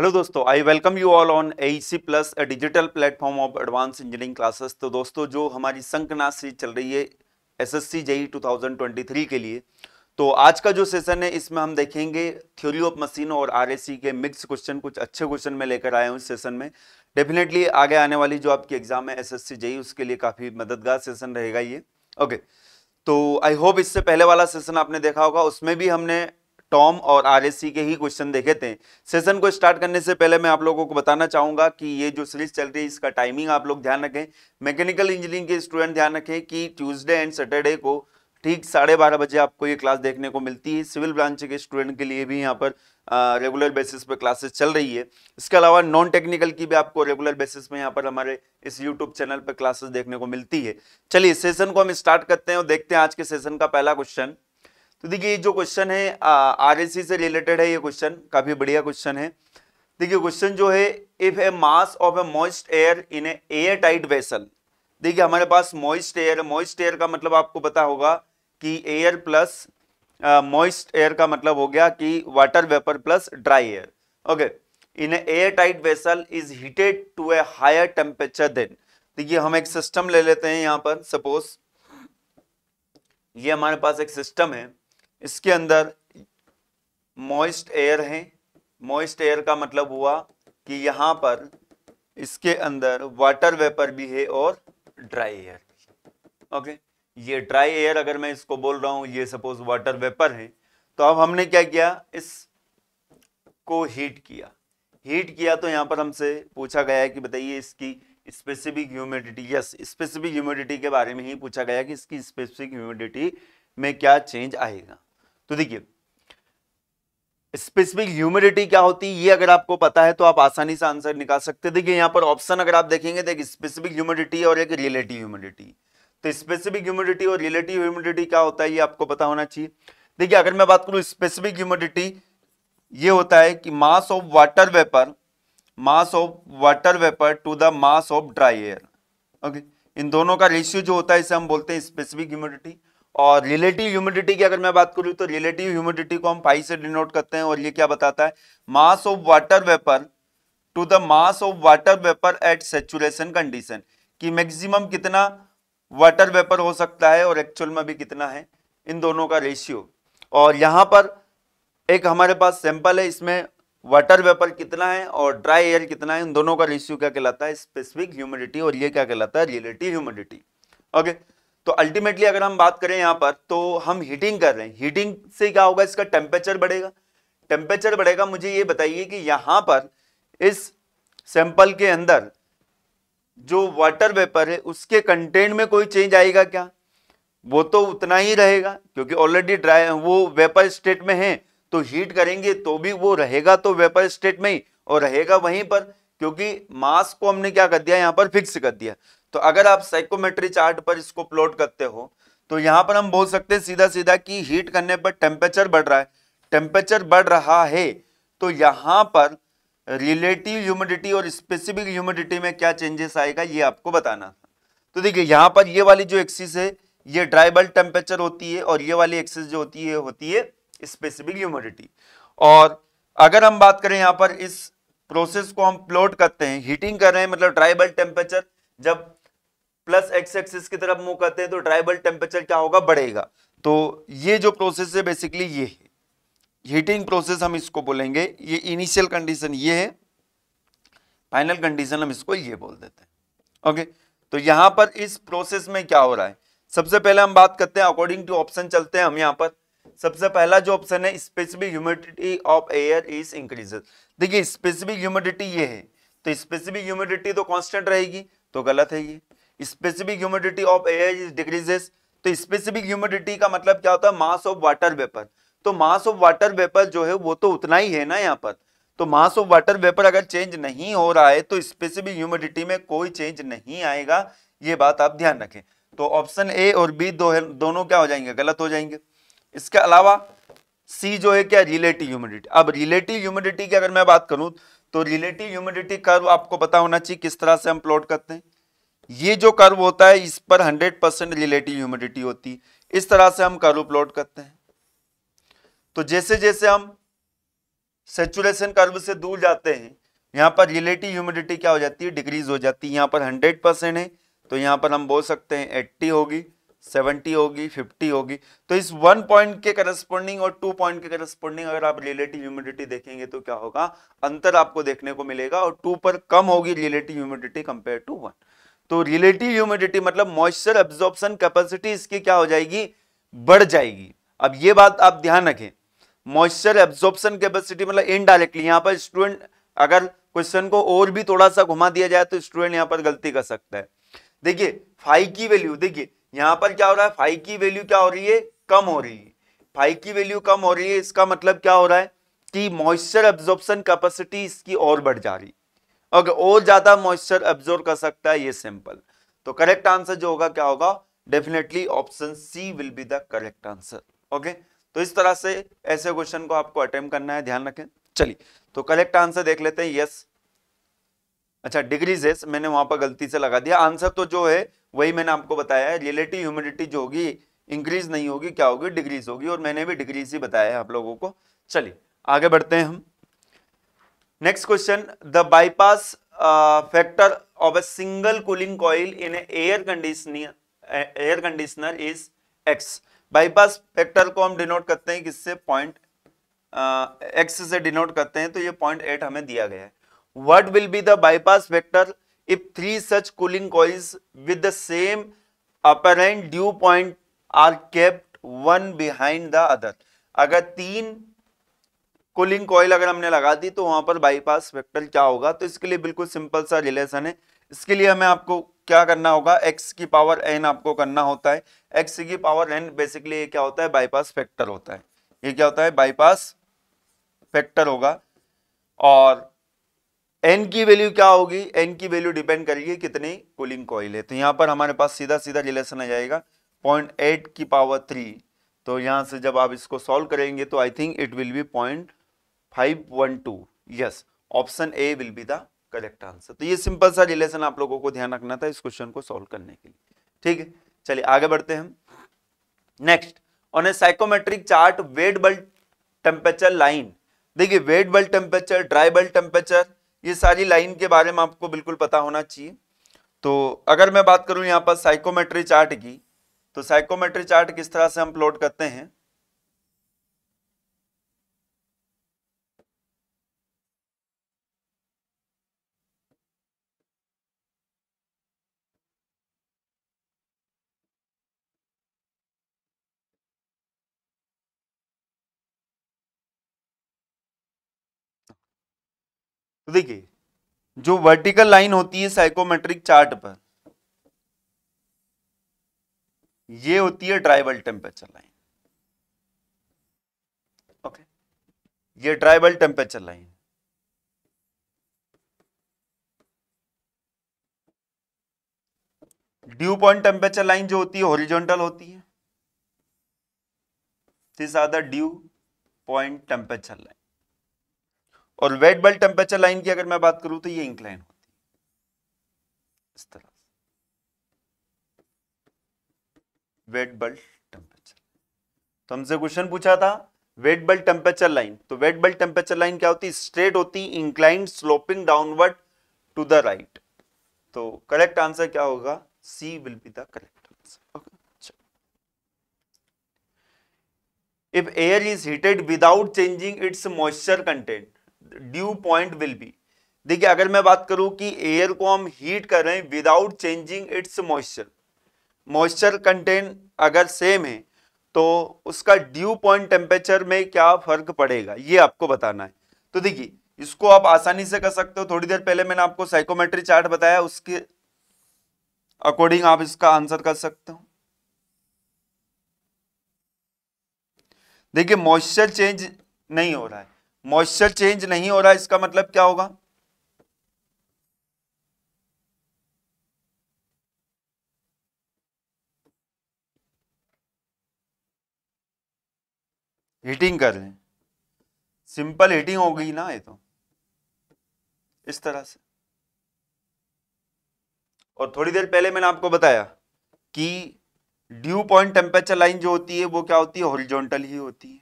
Hello दोस्तों I welcome you all on A C plus a digital platform of advance engineering classes तो दोस्तों जो हमारी संकनाश series चल रही है एसएससी ट्वेंटी 2023 के लिए तो आज का जो सेशन है इसमें हम देखेंगे थ्योरी ऑफ मशीन और सी के मिक्स क्वेश्चन कुछ अच्छे क्वेश्चन में लेकर आया हूँ इस सेशन में डेफिनेटली आगे आने वाली जो आपकी एग्जाम है एस एस जई उसके लिए काफ़ी मददगार सेशन रहेगा ये ओके तो आई होप इससे पहले वाला सेशन आपने देखा होगा उसमें भी हमने टॉम और आरएससी के ही क्वेश्चन देखे थे सेशन को स्टार्ट करने से पहले मैं आप लोगों को बताना चाहूँगा कि ये जो सीरीज चल रही है इसका टाइमिंग आप लोग ध्यान रखें मैकेनिकल इंजीनियरिंग के स्टूडेंट ध्यान रखें कि ट्यूसडे एंड सैटरडे को ठीक साढ़े बारह बजे आपको ये क्लास देखने को मिलती है सिविल ब्रांच के स्टूडेंट के लिए भी यहाँ पर रेगुलर बेसिस पर क्लासेस चल रही है इसके अलावा नॉन टेक्निकल की भी आपको रेगुलर बेसिस में यहाँ पर हमारे इस यूट्यूब चैनल पर क्लासेस देखने को मिलती है चलिए सेशन को हम स्टार्ट करते हैं और देखते हैं आज के सेशन का पहला क्वेश्चन तो देखिए जो क्वेश्चन है आरएलसी से रिलेटेड है ये क्वेश्चन काफी बढ़िया क्वेश्चन है देखिए क्वेश्चन जो है if a mass of a moist air in air tight vessel देखिए हमारे पास मॉइस्ट एयर मॉइस्ट एयर का मतलब आपको पता होगा कि एयर प्लस मॉइस्ट एयर का मतलब हो गया कि water vapour plus dry air okay in air tight vessel is heated to a higher temperature then देखिए हम एक सिस्टम ले लेते हैं यहाँ पर सपोज ये हमारे पास एक सिस्टम है इसके अंदर मॉइस्ट एयर है मॉइस्ट एयर का मतलब हुआ कि यहाँ पर इसके अंदर वाटर वेपर भी है और ड्राई एयर ओके ये ड्राई एयर अगर मैं इसको बोल रहा हूँ ये सपोज वाटर वेपर है तो अब हमने क्या किया इस को हीट किया हीट किया तो यहाँ पर हमसे पूछा गया है कि बताइए इसकी specific humidity yes specific humidity के बारे में ही पूछा गया कि इसकी स्पेसिफिक ह्यूमिडिटी में क्या चेंज आएगा तो देखिए स्पेसिफिक ह्यूमिडिटी क्या होती है ये अगर आपको पता है तो आप आसानी से आंसर निकाल सकते हैं देखिए यहाँ पर ऑप्शन अगर आप देखेंगे तो एक स्पेसिफिक ह्यूमिडिटी और एक रिलेटिव ह्यूमिडिटी तो स्पेसिफिक ह्यूमिडिटी और रिलेटिव ह्यूमिडिटी क्या होता है ये आपको पता होना चाहिए देखिए अगर मैं बात करूँ स्पेसिफिक ह्यूमिडिटी ये होता है कि mass of water vapour mass of water vapour to the mass of dry air okay इन दोनों का रेशियो जो होता है इसे हम बोलते हैं स्पेसिफिक ह्यूमिडिटी और रिलेटिव ह्यूमिडिटी की अगर मैं बात करूँ तो रिलेटिव ह्यूमिडिटी को हम पाई से डिनोट करते हैं और ये क्या बताता है mass of water vapour to the mass of water vapour at saturation condition कि मैक्सिमम कितना वाटर वेपर हो सकता है और एक्चुअल में भी कितना है इन दोनों का रेशियो और यहाँ पर एक हमारे पास सैंपल है इसमें वाटर वेपर कितना है और ड्राई एयर कितना है इन दोनों का रेशियो क्या कहलाता है स्पेसिफिक ह्यूमिडिटी और ये क्या कहलाता है रिलेटिव ह्यूमिडिटी ओके okay. तो अल्टीमेटली अगर हम बात करें यहां पर तो हम हीटिंग कर रहे हैं हीटिंग से क्या होगा इसका टेम्परेचर बढ़ेगा टेम्परेचर बढ़ेगा मुझे ये बताइए कि यहां पर इस सैंपल के अंदर जो वाटर वेपर है उसके कंटेंट में कोई चेंज आएगा क्या वो तो उतना ही रहेगा क्योंकि ऑलरेडी ड्राई वो वेपर स्टेट में है तो हीट करेंगे तो भी वो रहेगा तो वेपर स्टेट में ही और रहेगा वहीं पर क्योंकि मास को हमने क्या कर दिया यहाँ पर फिक्स कर दिया तो अगर आप साइकोमेट्री चार्ट पर इसको प्लॉट करते हो तो यहाँ पर हम बोल सकते हैं सीधा सीधा कि हीट करने पर टेम्परेचर बढ़ रहा है टेम्परेचर बढ़ रहा है तो यहाँ पर रिलेटिव ह्यूमिडिटी और स्पेसिफिक ह्यूमिडिटी में क्या चेंजेस आएगा ये आपको बताना था तो देखिए यहाँ पर ये वाली जो एक्सिस है ये ड्राई बल्ब टेम्परेचर होती है और ये वाली एक्सिस जो होती है होती है स्पेसिफिक ह्यूमिडिटी और अगर हम बात करें यहाँ पर इस प्रोसेस को हम प्लॉट करते हैं हीटिंग कर रहे हैं मतलब ड्राई बल्ब टेम्परेचर जब प्लस एक्स एक्सिस की तरफ मूव करते हैं तो ड्राइबल टेम्परेचर क्या होगा बढ़ेगा तो ये जो प्रोसेस है बेसिकली ये है हीटिंग प्रोसेस हम इसको बोलेंगे ये इनिशियल कंडीशन ये है फाइनल कंडीशन हम इसको ये बोल देते हैं ओके तो यहां पर इस प्रोसेस में क्या हो रहा है सबसे पहले हम बात करते हैं अकॉर्डिंग टू ऑप्शन चलते हैं हम यहाँ पर सबसे पहला जो ऑप्शन है specific humidity of air is increases देखिए स्पेसिफिक ह्यूमिडिटी ये है तो स्पेसिफिक ह्यूमिडिटी तो कांस्टेंट रहेगी तो गलत है ये specific humidity of air is decreases तो स्पेसिफिक ह्यूमिडिटी का मतलब क्या होता है मास ऑफ वाटर वेपर तो मास ऑफ वाटर वेपर जो है वो तो उतना ही है ना यहाँ पर तो मास ऑफ वाटर वेपर अगर चेंज नहीं हो रहा है तो स्पेसिफिक ह्यूमिडिटी में कोई चेंज नहीं आएगा ये बात आप ध्यान रखें तो ऑप्शन ए और बी दो है दोनों क्या हो जाएंगे गलत हो जाएंगे इसके अलावा सी जो है क्या रिलेटिव ह्यूमिडिटी अब रिलेटिव ह्यूमिडिटी की अगर मैं बात करूं तो रिलेटिव ह्यूमिडिटी कर्व आपको पता होना चाहिए किस तरह से हम प्लॉट करते हैं ये जो कर्व होता है इस पर 100 परसेंट रिलेटिव ह्यूमिडिटी होती इस तरह से हम कर्व प्लॉट करते हैं तो जैसे जैसे हम सेचुरेशन कर्व से दूर जाते हैं यहां पर रिलेटिव ह्यूमिडिटी क्या हो जाती है डिक्रीज हो जाती है यहां पर 100 परसेंट है तो यहां पर हम बोल सकते हैं एट्टी होगी सेवेंटी होगी फिफ्टी होगी तो इस वन पॉइंट के करस्पॉन्डिंग और टू पॉइंट के करस्पॉन्डिंग अगर आप रिलेटिव ह्यूमिडिटी देखेंगे तो क्या होगा अंतर आपको देखने को मिलेगा और टू पर कम होगी relative humidity compare to one तो रिलेटिव ह्यूमिडिटी मतलब मॉइस्चर एब्जॉर्बन कैपेसिटी इसकी क्या हो जाएगी बढ़ जाएगी अब ये बात आप ध्यान रखें मॉइस्चर एब्जॉर्बन कैपेसिटी मतलब इनडायरेक्टली यहां पर स्टूडेंट अगर क्वेश्चन को और भी थोड़ा सा घुमा दिया जाए तो स्टूडेंट यहां पर गलती कर सकता है देखिए फाइव की वैल्यू देखिए यहां पर क्या हो रहा है फाइव की वैल्यू क्या हो रही है कम हो रही है फाइव की वैल्यू कम हो रही है इसका मतलब क्या हो रहा है कि मॉइस्चर एब्जॉर्बन कैपेसिटी इसकी और बढ़ जा रही है ओके और ज्यादा मॉइस्चर एब्जोर्व कर सकता है ये सिंपल तो करेक्ट आंसर जो होगा क्या होगा definitely option C will be the correct answer okay तो इस तरह से ऐसे क्वेश्चन को आपको अटेम्प करना है ध्यान रखें चलिए तो करेक्ट आंसर देख लेते हैं यस अच्छा डिग्रीज है मैंने वहां पर गलती से लगा दिया आंसर तो जो है वही मैंने आपको बताया है रिलेटिव ह्यूमिडिटी जो होगी इंक्रीज नहीं होगी क्या होगी डिग्रीज होगी और मैंने भी डिग्रीज ही बताया है आप लोगों को चलिए आगे बढ़ते हैं हम next question the bypass factor of a single cooling coil in air conditioner air conditioner is X bypass factor को हम डिनोट करते हैं किससे पॉइंट एक्स uh, से डिनोट करते हैं तो ये पॉइंट एट हमें दिया गया है what will be the bypass factor if three such cooling coils with the same apparent dew point are kept one behind the other अगर तीन कोलिंग कॉयल अगर हमने लगा दी तो वहां पर बाईपास वेक्टर क्या होगा तो इसके लिए बिल्कुल सिंपल सा रिलेशन है इसके लिए हमें आपको क्या करना होगा एक्स की पावर एन आपको करना होता है एक्स की पावर एन बेसिकली ये क्या होता है बाईपास फैक्टर होता है ये क्या होता है बाईपास फैक्टर होगा और एन की वैल्यू क्या होगी एन की वैल्यू डिपेंड करेगी कितनी कूलिंग कॉइल है तो यहाँ पर हमारे पास सीधा सीधा रिलेशन आ जाएगा पॉइंट एट की पावर थ्री तो यहाँ से जब आप इसको सॉल्व करेंगे तो I think it will be point five one two yes option A will be the correct answer तो ये सिंपल सा रिलेशन आप लोगों को ध्यान रखना था इस क्वेश्चन को सॉल्व करने के लिए ठीक है चलिए आगे बढ़ते हैं next on a psychometric chart wet bulb temperature line देखिए wet bulb temperature dry bulb temperature ये सारी लाइन के बारे में आपको बिल्कुल पता होना चाहिए तो अगर मैं बात करूं यहाँ पर साइकोमेट्री चार्ट की तो साइकोमेट्री चार्ट किस तरह से हम प्लॉट करते हैं तो देखिए जो वर्टिकल लाइन होती है साइकोमेट्रिक चार्ट पर ये होती है ट्राइबल टेम्परेचर लाइन ओके ये dry bulb temperature line dew point temperature line जो होती है हॉरिजॉन्टल होती है ड्यू पॉइंट टेम्परेचर लाइन और वेट बल्ब टेम्परेचर लाइन की अगर मैं बात करूं तो ये इंक्लाइन होती है इस तरह वेट बल्ब टेम्परेचर तो हमसे क्वेश्चन पूछा था वेट बल्ब टेम्परेचर लाइन तो वेट बल्ब टेम्परेचर लाइन क्या होती स्ट्रेट होती incline sloping downward to the right तो करेक्ट आंसर क्या होगा C will be the correct answer if if air is heated without changing its moisture content dew point will be देखिए अगर मैं बात करूं कि एयर को हम हीट कर रहे हैं without changing its moisture moisture content अगर सेम है तो उसका ड्यू पॉइंट टेम्परेचर में क्या फर्क पड़ेगा ये आपको बताना है तो देखिए इसको आप आसानी से कर सकते हो थोड़ी देर पहले मैंने आपको साइकोमेट्री चार्ट बताया उसके अकॉर्डिंग आप इसका आंसर कर सकते हो देखिए मॉइस्चर चेंज नहीं हो रहा है मॉइस्चर चेंज नहीं हो रहा इसका मतलब क्या होगा हीटिंग कर रहे सिंपल हीटिंग हो गई ना ये तो इस तरह से और थोड़ी देर पहले मैंने आपको बताया कि ड्यू पॉइंट टेम्परेचर लाइन जो होती है वो क्या होती है हॉरिजॉन्टल ही होती है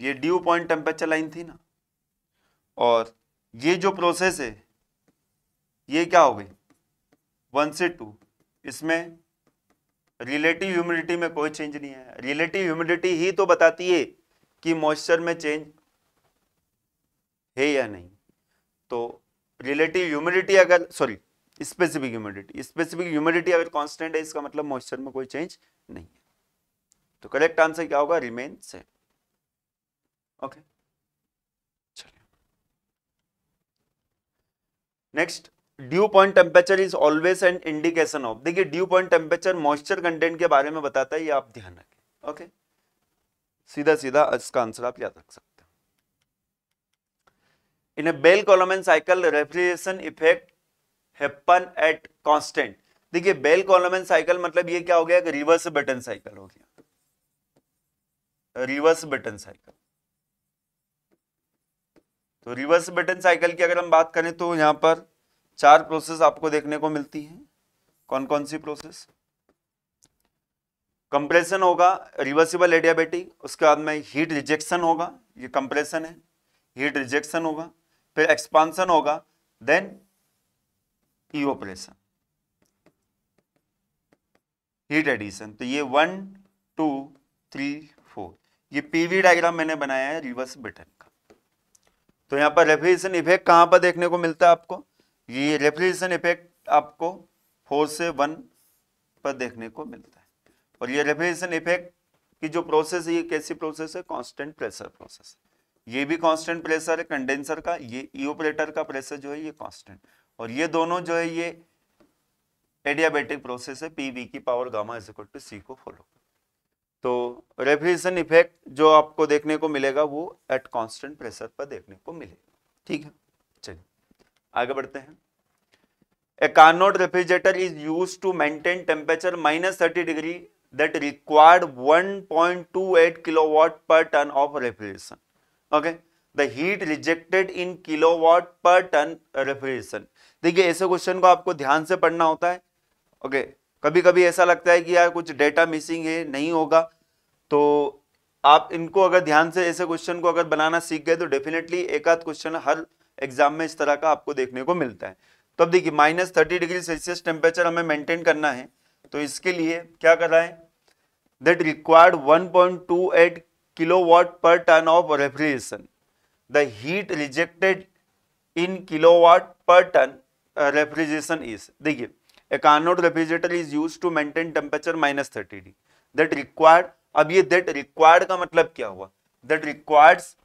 ये ड्यू पॉइंट टेम्परेचर लाइन थी ना और ये जो प्रोसेस है ये क्या हो गई वन से टू इसमें रिलेटिव ह्यूमिडिटी में कोई चेंज नहीं है रिलेटिव ह्यूमिडिटी ही तो बताती है कि मॉइस्चर में चेंज है या नहीं तो रिलेटिव ह्यूमिडिटी अगर sorry specific humidity specific humidity अगर कांस्टेंट है इसका मतलब मॉइस्चर में कोई चेंज नहीं है तो करेक्ट आंसर क्या होगा रिमेन सेम ओके चलिए next dew point temperature is always an indication of देखिए dew point temperature moisture content के बारे में बताता है ये आप ध्यान रखें ओके सीधा सीधा इसका आंसर आप याद रख सकते हैं in Bell Coleman and cycle refrigeration effect happen at constant देखिए बेल कॉलम एंड साइकिल मतलब ये क्या हो गया रिवर्स बटन साइकिल हो गया रिवर्स बटन साइकिल तो रिवर्स बटन साइकिल की अगर हम बात करें तो यहाँ पर चार प्रोसेस आपको देखने को मिलती हैं कौन कौन सी प्रोसेस कंप्रेशन होगा रिवर्सिबल एडियाबेटिक उसके बाद में हीट रिजेक्शन होगा ये कंप्रेशन है हीट रिजेक्शन होगा फिर एक्सपांसन होगा देन ऑपरेशन हीट एडिशन तो ये वन टू थ्री फोर ये पीवी डायग्राम मैंने बनाया है रिवर्स बटन तो यहाँ पर रेफ्रिजरेशन इफेक्ट कहाँ पर देखने को मिलता है आपको ये रेफ्रिजरेशन इफेक्ट आपको फोर से वन पर देखने को मिलता है और ये रेफ्रिजरेशन इफेक्ट की जो प्रोसेस है ये कैसी प्रोसेस है कांस्टेंट प्रेशर प्रोसेस ये भी कांस्टेंट प्रेशर है कंडेंसर का ये ईओपरेटर का प्रेशर जो है ये कॉन्स्टेंट और ये दोनों जो है ये एडियाबेटिक प्रोसेस है पीवी की power gamma is equal to C को फॉलो तो रेफ्रिजरेशन इफेक्ट जो आपको देखने को मिलेगा वो एट कांस्टेंट प्रेशर पर देखने को मिलेगा ठीक है चलिए आगे बढ़ते हैं a Carnot refrigerator is use to maintain temperature minus thirty degree that required 1.28 kilowatt per ton of refrigeration okay the heat rejected in kilowatt per ton refrigeration देखिए ऐसे क्वेश्चन को आपको ध्यान से पढ़ना होता है ओके okay, कभी कभी ऐसा लगता है कि यार कुछ डेटा मिसिंग है नहीं होगा तो आप इनको अगर ध्यान से ऐसे क्वेश्चन को अगर बनाना सीख गए तो डेफिनेटली एक आध क्वेश्चन हर एग्जाम में इस तरह का आपको देखने को मिलता है तो अब देखिए minus thirty degree Celsius temperature हमें मेंटेन करना है तो इसके लिए क्या कर रहा है that required 1.28 watt per ton of refrigeration the heat rejected in kilo watt per ton refrigeration is देखिए a Carnot refrigerator is use to maintain temperature minus thirty D that required अब ये दैट रिक्वायर्ड का मतलब क्या हुआ that requires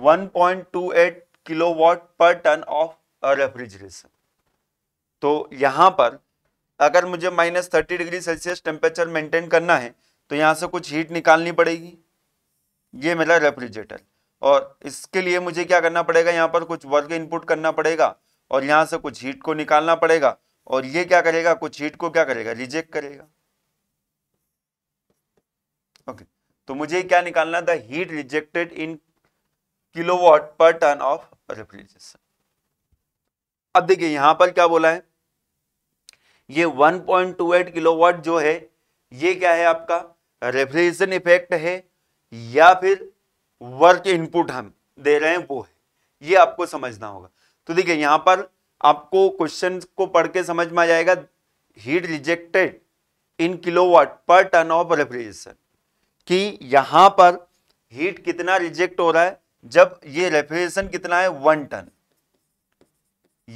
1.28 kilowatt per ton of refrigeration तो यहाँ पर अगर मुझे minus thirty degree Celsius temperature maintain करना है तो यहाँ से कुछ हीट निकालनी पड़ेगी ये मेरा रेफ्रिजरेटर और इसके लिए मुझे क्या करना पड़ेगा यहाँ पर कुछ वर्क इनपुट करना पड़ेगा और यहाँ से कुछ हीट को निकालना पड़ेगा और ये क्या करेगा कुछ हीट को क्या करेगा रिजेक्ट करेगा ओके तो मुझे क्या निकालना था heat rejected in kilowatt per ton of refrigeration अब देखिए यहां पर क्या बोला है ये 1.28 किलोवाट जो है ये क्या है आपका रेफ्रिजरेशन इफेक्ट है या फिर वर्क इनपुट हम दे रहे हैं वो है ये आपको समझना होगा तो देखिए यहां पर आपको क्वेश्चन को पढ़ के समझ में आ जाएगा heat rejected in kilowatt per ton of refrigeration कि यहां पर हीट कितना रिजेक्ट हो रहा है जब ये रेफ्रिजरेशन कितना है वन टन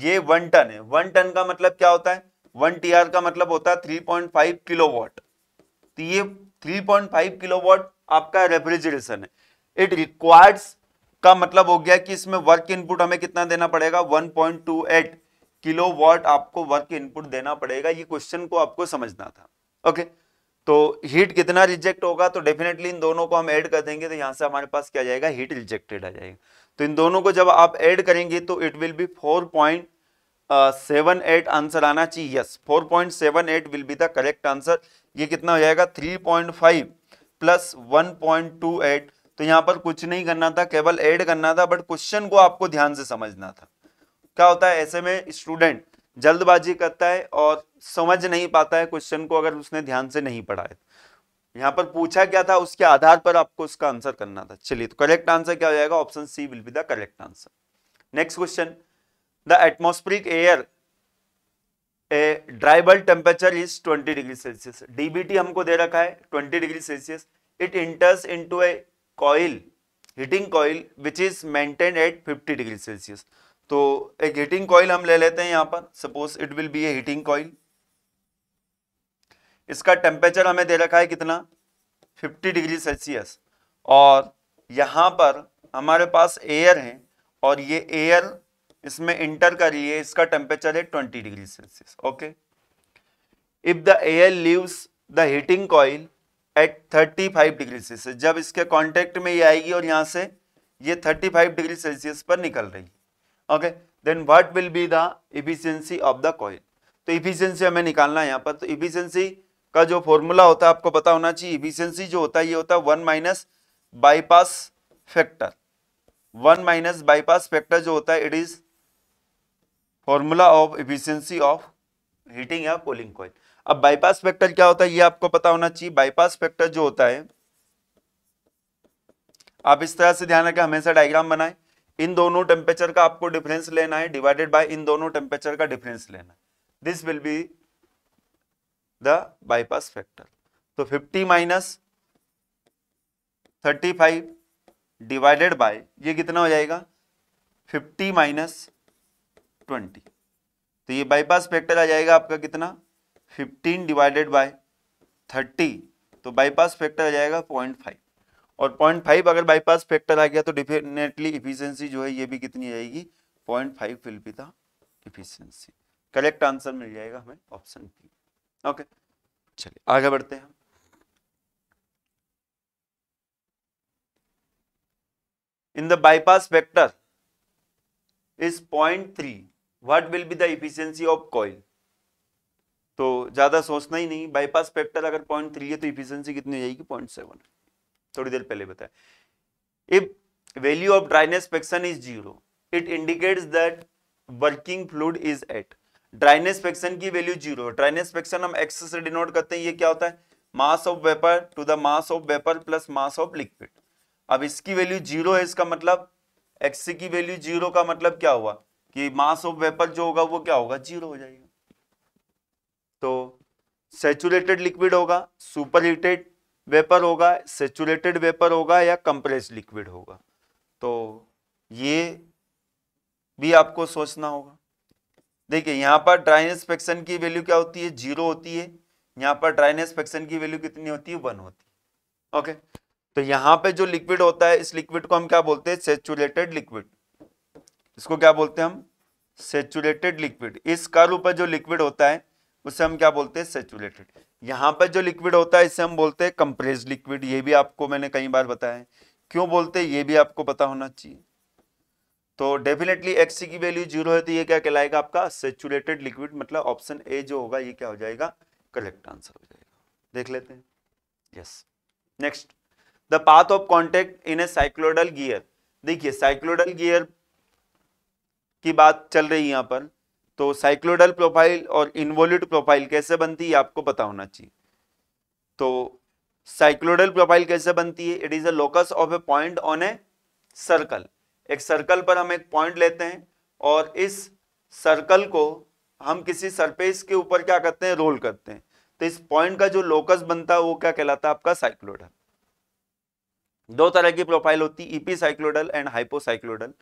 ये वन टन है वन टन का मतलब क्या होता है वन टी का मतलब होता है three point five kilo watt तो ये three point five kilo watt आपका रेफ्रिजरेशन है इट रिक्वायर्स का मतलब हो गया कि इसमें वर्क इनपुट हमें कितना देना पड़ेगा 1.28 किलोवाट आपको वर्क इनपुट देना पड़ेगा ये क्वेश्चन को आपको समझना था ओके तो हीट कितना रिजेक्ट होगा तो डेफिनेटली इन दोनों को हम ऐड कर देंगे तो यहां से हमारे पास क्या जाएगा हीट रिजेक्टेड आ जाएगा तो इन दोनों को जब आप ऐड करेंगे तो it will be four point seven eight answer आना चाहिए yes four point seven eight will be the correct answer ये कितना हो जाएगा three point five plus one point two eight तो यहां पर कुछ नहीं करना था केवल ऐड करना था बट क्वेश्चन को आपको ध्यान से समझना था क्या होता है ऐसे में स्टूडेंट जल्दबाजी करता है और समझ नहीं पाता है क्वेश्चन को अगर उसने ध्यान से नहीं पढ़ा है पर पूछा क्या था उसके आधार पर आपको उसका आंसर करना था चलिए तो करेक्ट आंसर क्या हो जाएगा option C will be the correct answer next question the atmospheric air a dry bulb temperature is 20 degree Celsius DBT हमको दे रखा है 20 degree Celsius it enters into a coil heating coil which is maintain at 50 degree Celsius तो एक heating coil हम ले लेते हैं यहां पर suppose it will be a heating coil इसका टेम्परेचर हमें दे रखा है कितना 50 डिग्री सेल्सियस और यहां पर हमारे पास एयर है और ये एयर इसमें इंटर कर रही है इसका टेम्परेचर है twenty degree Celsius okay if the air leaves the heating coil at 35 degree Celsius जब इसके कांटेक्ट में ये आएगी और यहाँ से ये 35 डिग्री सेल्सियस पर निकल रही okay then what will be the efficiency of the coil तो इफिशियंसी हमें निकालना है यहाँ पर तो इफिशियंसी का जो फॉर्मूला होता है आपको पता होना चाहिए इफिशियंसी जो होता है ये होता है one minus bypass factor one minus bypass factor जो होता है it is formula of efficiency of heating या कूलिंग कॉइल अब बाईपास फैक्टर क्या होता है ये आपको पता होना चाहिए बाईपास फैक्टर जो होता है आप इस तरह से ध्यान रखें हमेशा डायग्राम बनाए इन दोनों टेम्परेचर का आपको डिफरेंस लेना है डिवाइडेड बाय इन दोनों टेम्परेचर का डिफरेंस लेना है this will be the bypass factor तो 50 माइनस 35 डिवाइडेड बाय ये कितना हो जाएगा 50 माइनस ट्वेंटी तो ये बाईपास फैक्टर आ जाएगा आपका कितना फिफ्टीन डिवाइडेड बाय थर्टी तो बाईपास फैक्टर आ जाएगा पॉइंट फाइव और पॉइंट फाइव अगर बाईपास फैक्टर आ गया तो डिफिनेटली इफिशियंसी जो है ये भी कितनी आएगी point five will be efficiency correct answer मिल जाएगा हमें ऑप्शन बी ओके चलिए आगे बढ़ते हैं in the bypass factor is point three what will be the efficiency of coil तो ज़्यादा सोचना ही नहीं बाईपास फैक्टर अगर पॉइंट थ्री है तो इफिशियंसी कितनी हो जाएगी पॉइंट सेवन थोड़ी देर पहले बताया if value of dryness fraction is zero it indicates that working fluid is at dryness fraction की वैल्यू जीरो ड्राइनेस फैक्शन हम एक्स से डिनोट करते हैं ये क्या होता है mass of vapour to the mass of vapour plus mass of liquid अब इसकी वैल्यू जीरो है इसका मतलब एक्स की वैल्यू जीरो का मतलब क्या हुआ कि मास ऑफ वेपर जो होगा वो क्या होगा जीरो हो जाएगा तो सेचुरेटेड लिक्विड होगा सुपर हीटेड वेपर होगा सेचुरेटेड वेपर होगा या कंप्रेस लिक्विड होगा तो ये भी आपको सोचना होगा देखिए यहाँ पर ड्राइनेस फैक्शन की वैल्यू क्या होती है जीरो होती है यहाँ पर ड्राइनेस फैक्शन की वैल्यू कितनी होती है वन होती है ओके तो यहाँ पे जो लिक्विड होता है इस लिक्विड को हम क्या बोलते हैं सेचुरेटेड लिक्विड इसको क्या बोलते हैं हम सेचुरेटेड लिक्विड इस कर्व पर जो लिक्विड होता है उसे हम क्या बोलते हैं सेचुलेटेड यहाँ पर जो लिक्विड होता है इसे हम बोलते हैं कंप्रेस लिक्विड ये भी आपको मैंने कई बार बताया है क्यों बोलते हैं ये भी आपको पता होना चाहिए तो डेफिनेटली एक्स की वैल्यू जीरो है तो ये क्या कहलाएगा आपका सेचुलेटेड लिक्विड मतलब ऑप्शन ए जो होगा ये क्या हो जाएगा करेक्ट आंसर हो जाएगा देख लेते हैं yes next the path of contact in a cycloidal gear देखिए साइक्लोडल गियर की बात चल रही है यहाँ पर तो साइक्लोडल प्रोफाइल और इन्वोल्यूट प्रोफाइल कैसे बनती है आपको पता होना चाहिए तो साइक्लोडल प्रोफाइल कैसे बनती है it is a locus of a point on a circle एक सर्कल पर हम एक पॉइंट लेते हैं और इस सर्कल को हम किसी सरफेस के ऊपर क्या करते हैं रोल करते हैं तो इस पॉइंट का जो लोकस बनता है वो क्या कहलाता है आपका साइक्लोडल दो तरह की प्रोफाइल होती है ईपी साइक्लोडल एंड हाइपोसाइक्लोडल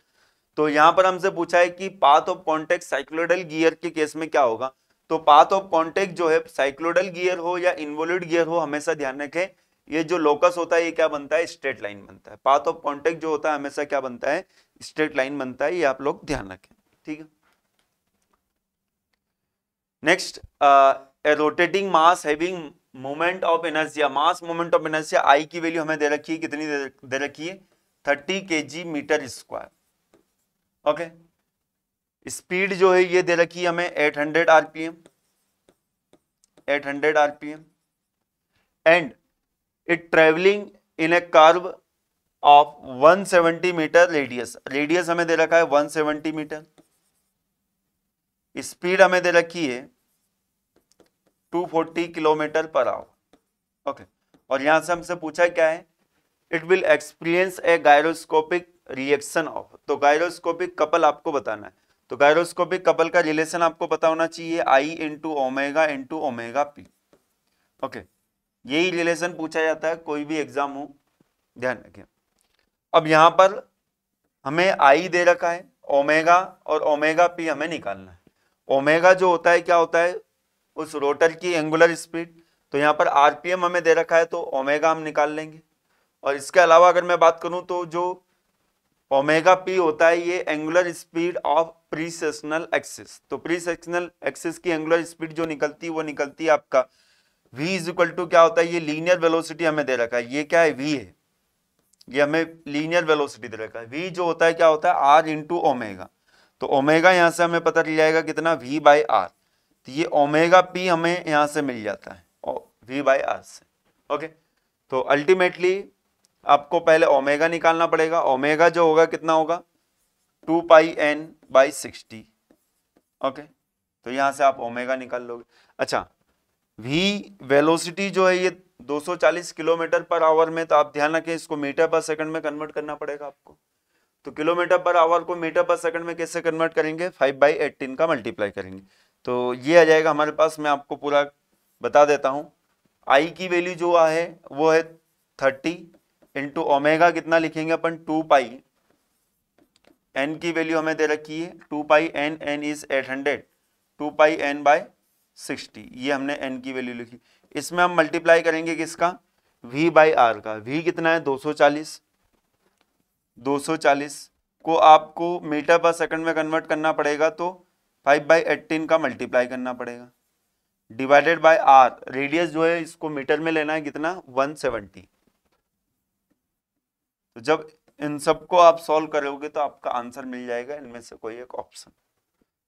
तो यहां पर हमसे पूछा है कि path of contact cycloidal gear के केस में क्या होगा तो पाथ ऑफ कॉन्टेक्ट जो है साइक्लोडल गियर हो या इन्वोल्यूट गियर हो हमेशा ध्यान रखें ये जो लोकस होता है ये क्या बनता है स्ट्रेट लाइन बनता है पाथ ऑफ कॉन्टेक्ट जो होता है हमेशा क्या बनता है स्ट्रेट लाइन बनता है ये आप लोग ध्यान रखें ठीक है next rotating mass having moment of inertia mass moment of inertia I की वैल्यू हमें दे रखी है कितनी दे रखी है thirty K G meter square okay speed जो है ये दे रखी है हमें 800 RPM hundred RPM and it travelling in a curve of 170 meter radius radius हमें दे रखा है 170 मीटर स्पीड हमें दे रखी है 240 किलोमीटर पर आवर ओके और यहां से हमसे पूछा क्या है it will experience a gyroscopic reaction of तो गायरोस्कोपिक कपल आपको बताना है तो गायरोस्कोपिक कपल का रिलेशन आपको पता होना चाहिए I into omega into omega P okay यही रिलेशन पूछा जाता है कोई भी एग्जाम हो ध्यान रखिए अब यहां पर हमें आई दे रखा है ओमेगा और ओमेगा पी हमें निकालना है ओमेगा जो होता है क्या होता है उस रोटर की एंगुलर स्पीड तो यहाँ पर आरपीएम हमें दे रखा है तो ओमेगा हम निकाल लेंगे और इसके अलावा अगर मैं बात करूँ तो जो ओमेगा पी होता है ये angular speed of precessional axis तो प्रीसेशनल एक्सिस की एंगुलर स्पीड जो निकलती है वो निकलती है आपका v इज इक्वल टू क्या होता है ये लीनियर वेलोसिटी हमें दे रखा है ये क्या है v है ये हमें लीनियर वेलोसिटी दे रखा है v जो होता है क्या होता है r इंटू ओमेगा तो ओमेगा यहाँ से हमें पता चल जाएगा कितना v बाई आर तो ये ओमेगा पी हमें यहाँ से मिल जाता है वी बाई आर से ओके तो अल्टीमेटली आपको पहले ओमेगा निकालना पड़ेगा ओमेगा जो होगा कितना होगा two pi N by sixty okay तो यहां से आप ओमेगा निकाल लोगे अच्छा वी वेलोसिटी जो है ये 240 किलोमीटर पर आवर में तो आप ध्यान रखें इसको मीटर पर सेकंड में कन्वर्ट करना पड़ेगा आपको तो किलोमीटर पर आवर को मीटर पर सेकंड में कैसे कन्वर्ट करेंगे 5 बाई एटीन का मल्टीप्लाई करेंगे तो ये आ जाएगा हमारे पास मैं आपको पूरा बता देता हूँ आई की वैल्यू जो है वो है थर्टी इंटू ओमेगा कितना लिखेंगे अपन टू पाई एन की वैल्यू हमें दे रखी है two pi N N is eight hundred two pi N by sixty ये हमने एन की वैल्यू लिखी इसमें हम मल्टीप्लाई करेंगे किसका वी बाई आर का वी कितना है दो दो सौ चालीस सौ चालीस को आपको मीटर पर सेकंड में कन्वर्ट करना पड़ेगा तो फाइव बाई एट्टीन का मल्टीप्लाई करना पड़ेगा डिवाइडेड बाय आर रेडियस जो है इसको मीटर में लेना है कितना वन सेवनटी तो जब इन सबको आप सॉल्व करोगे तो आपका आंसर मिल जाएगा इनमें से कोई एक ऑप्शन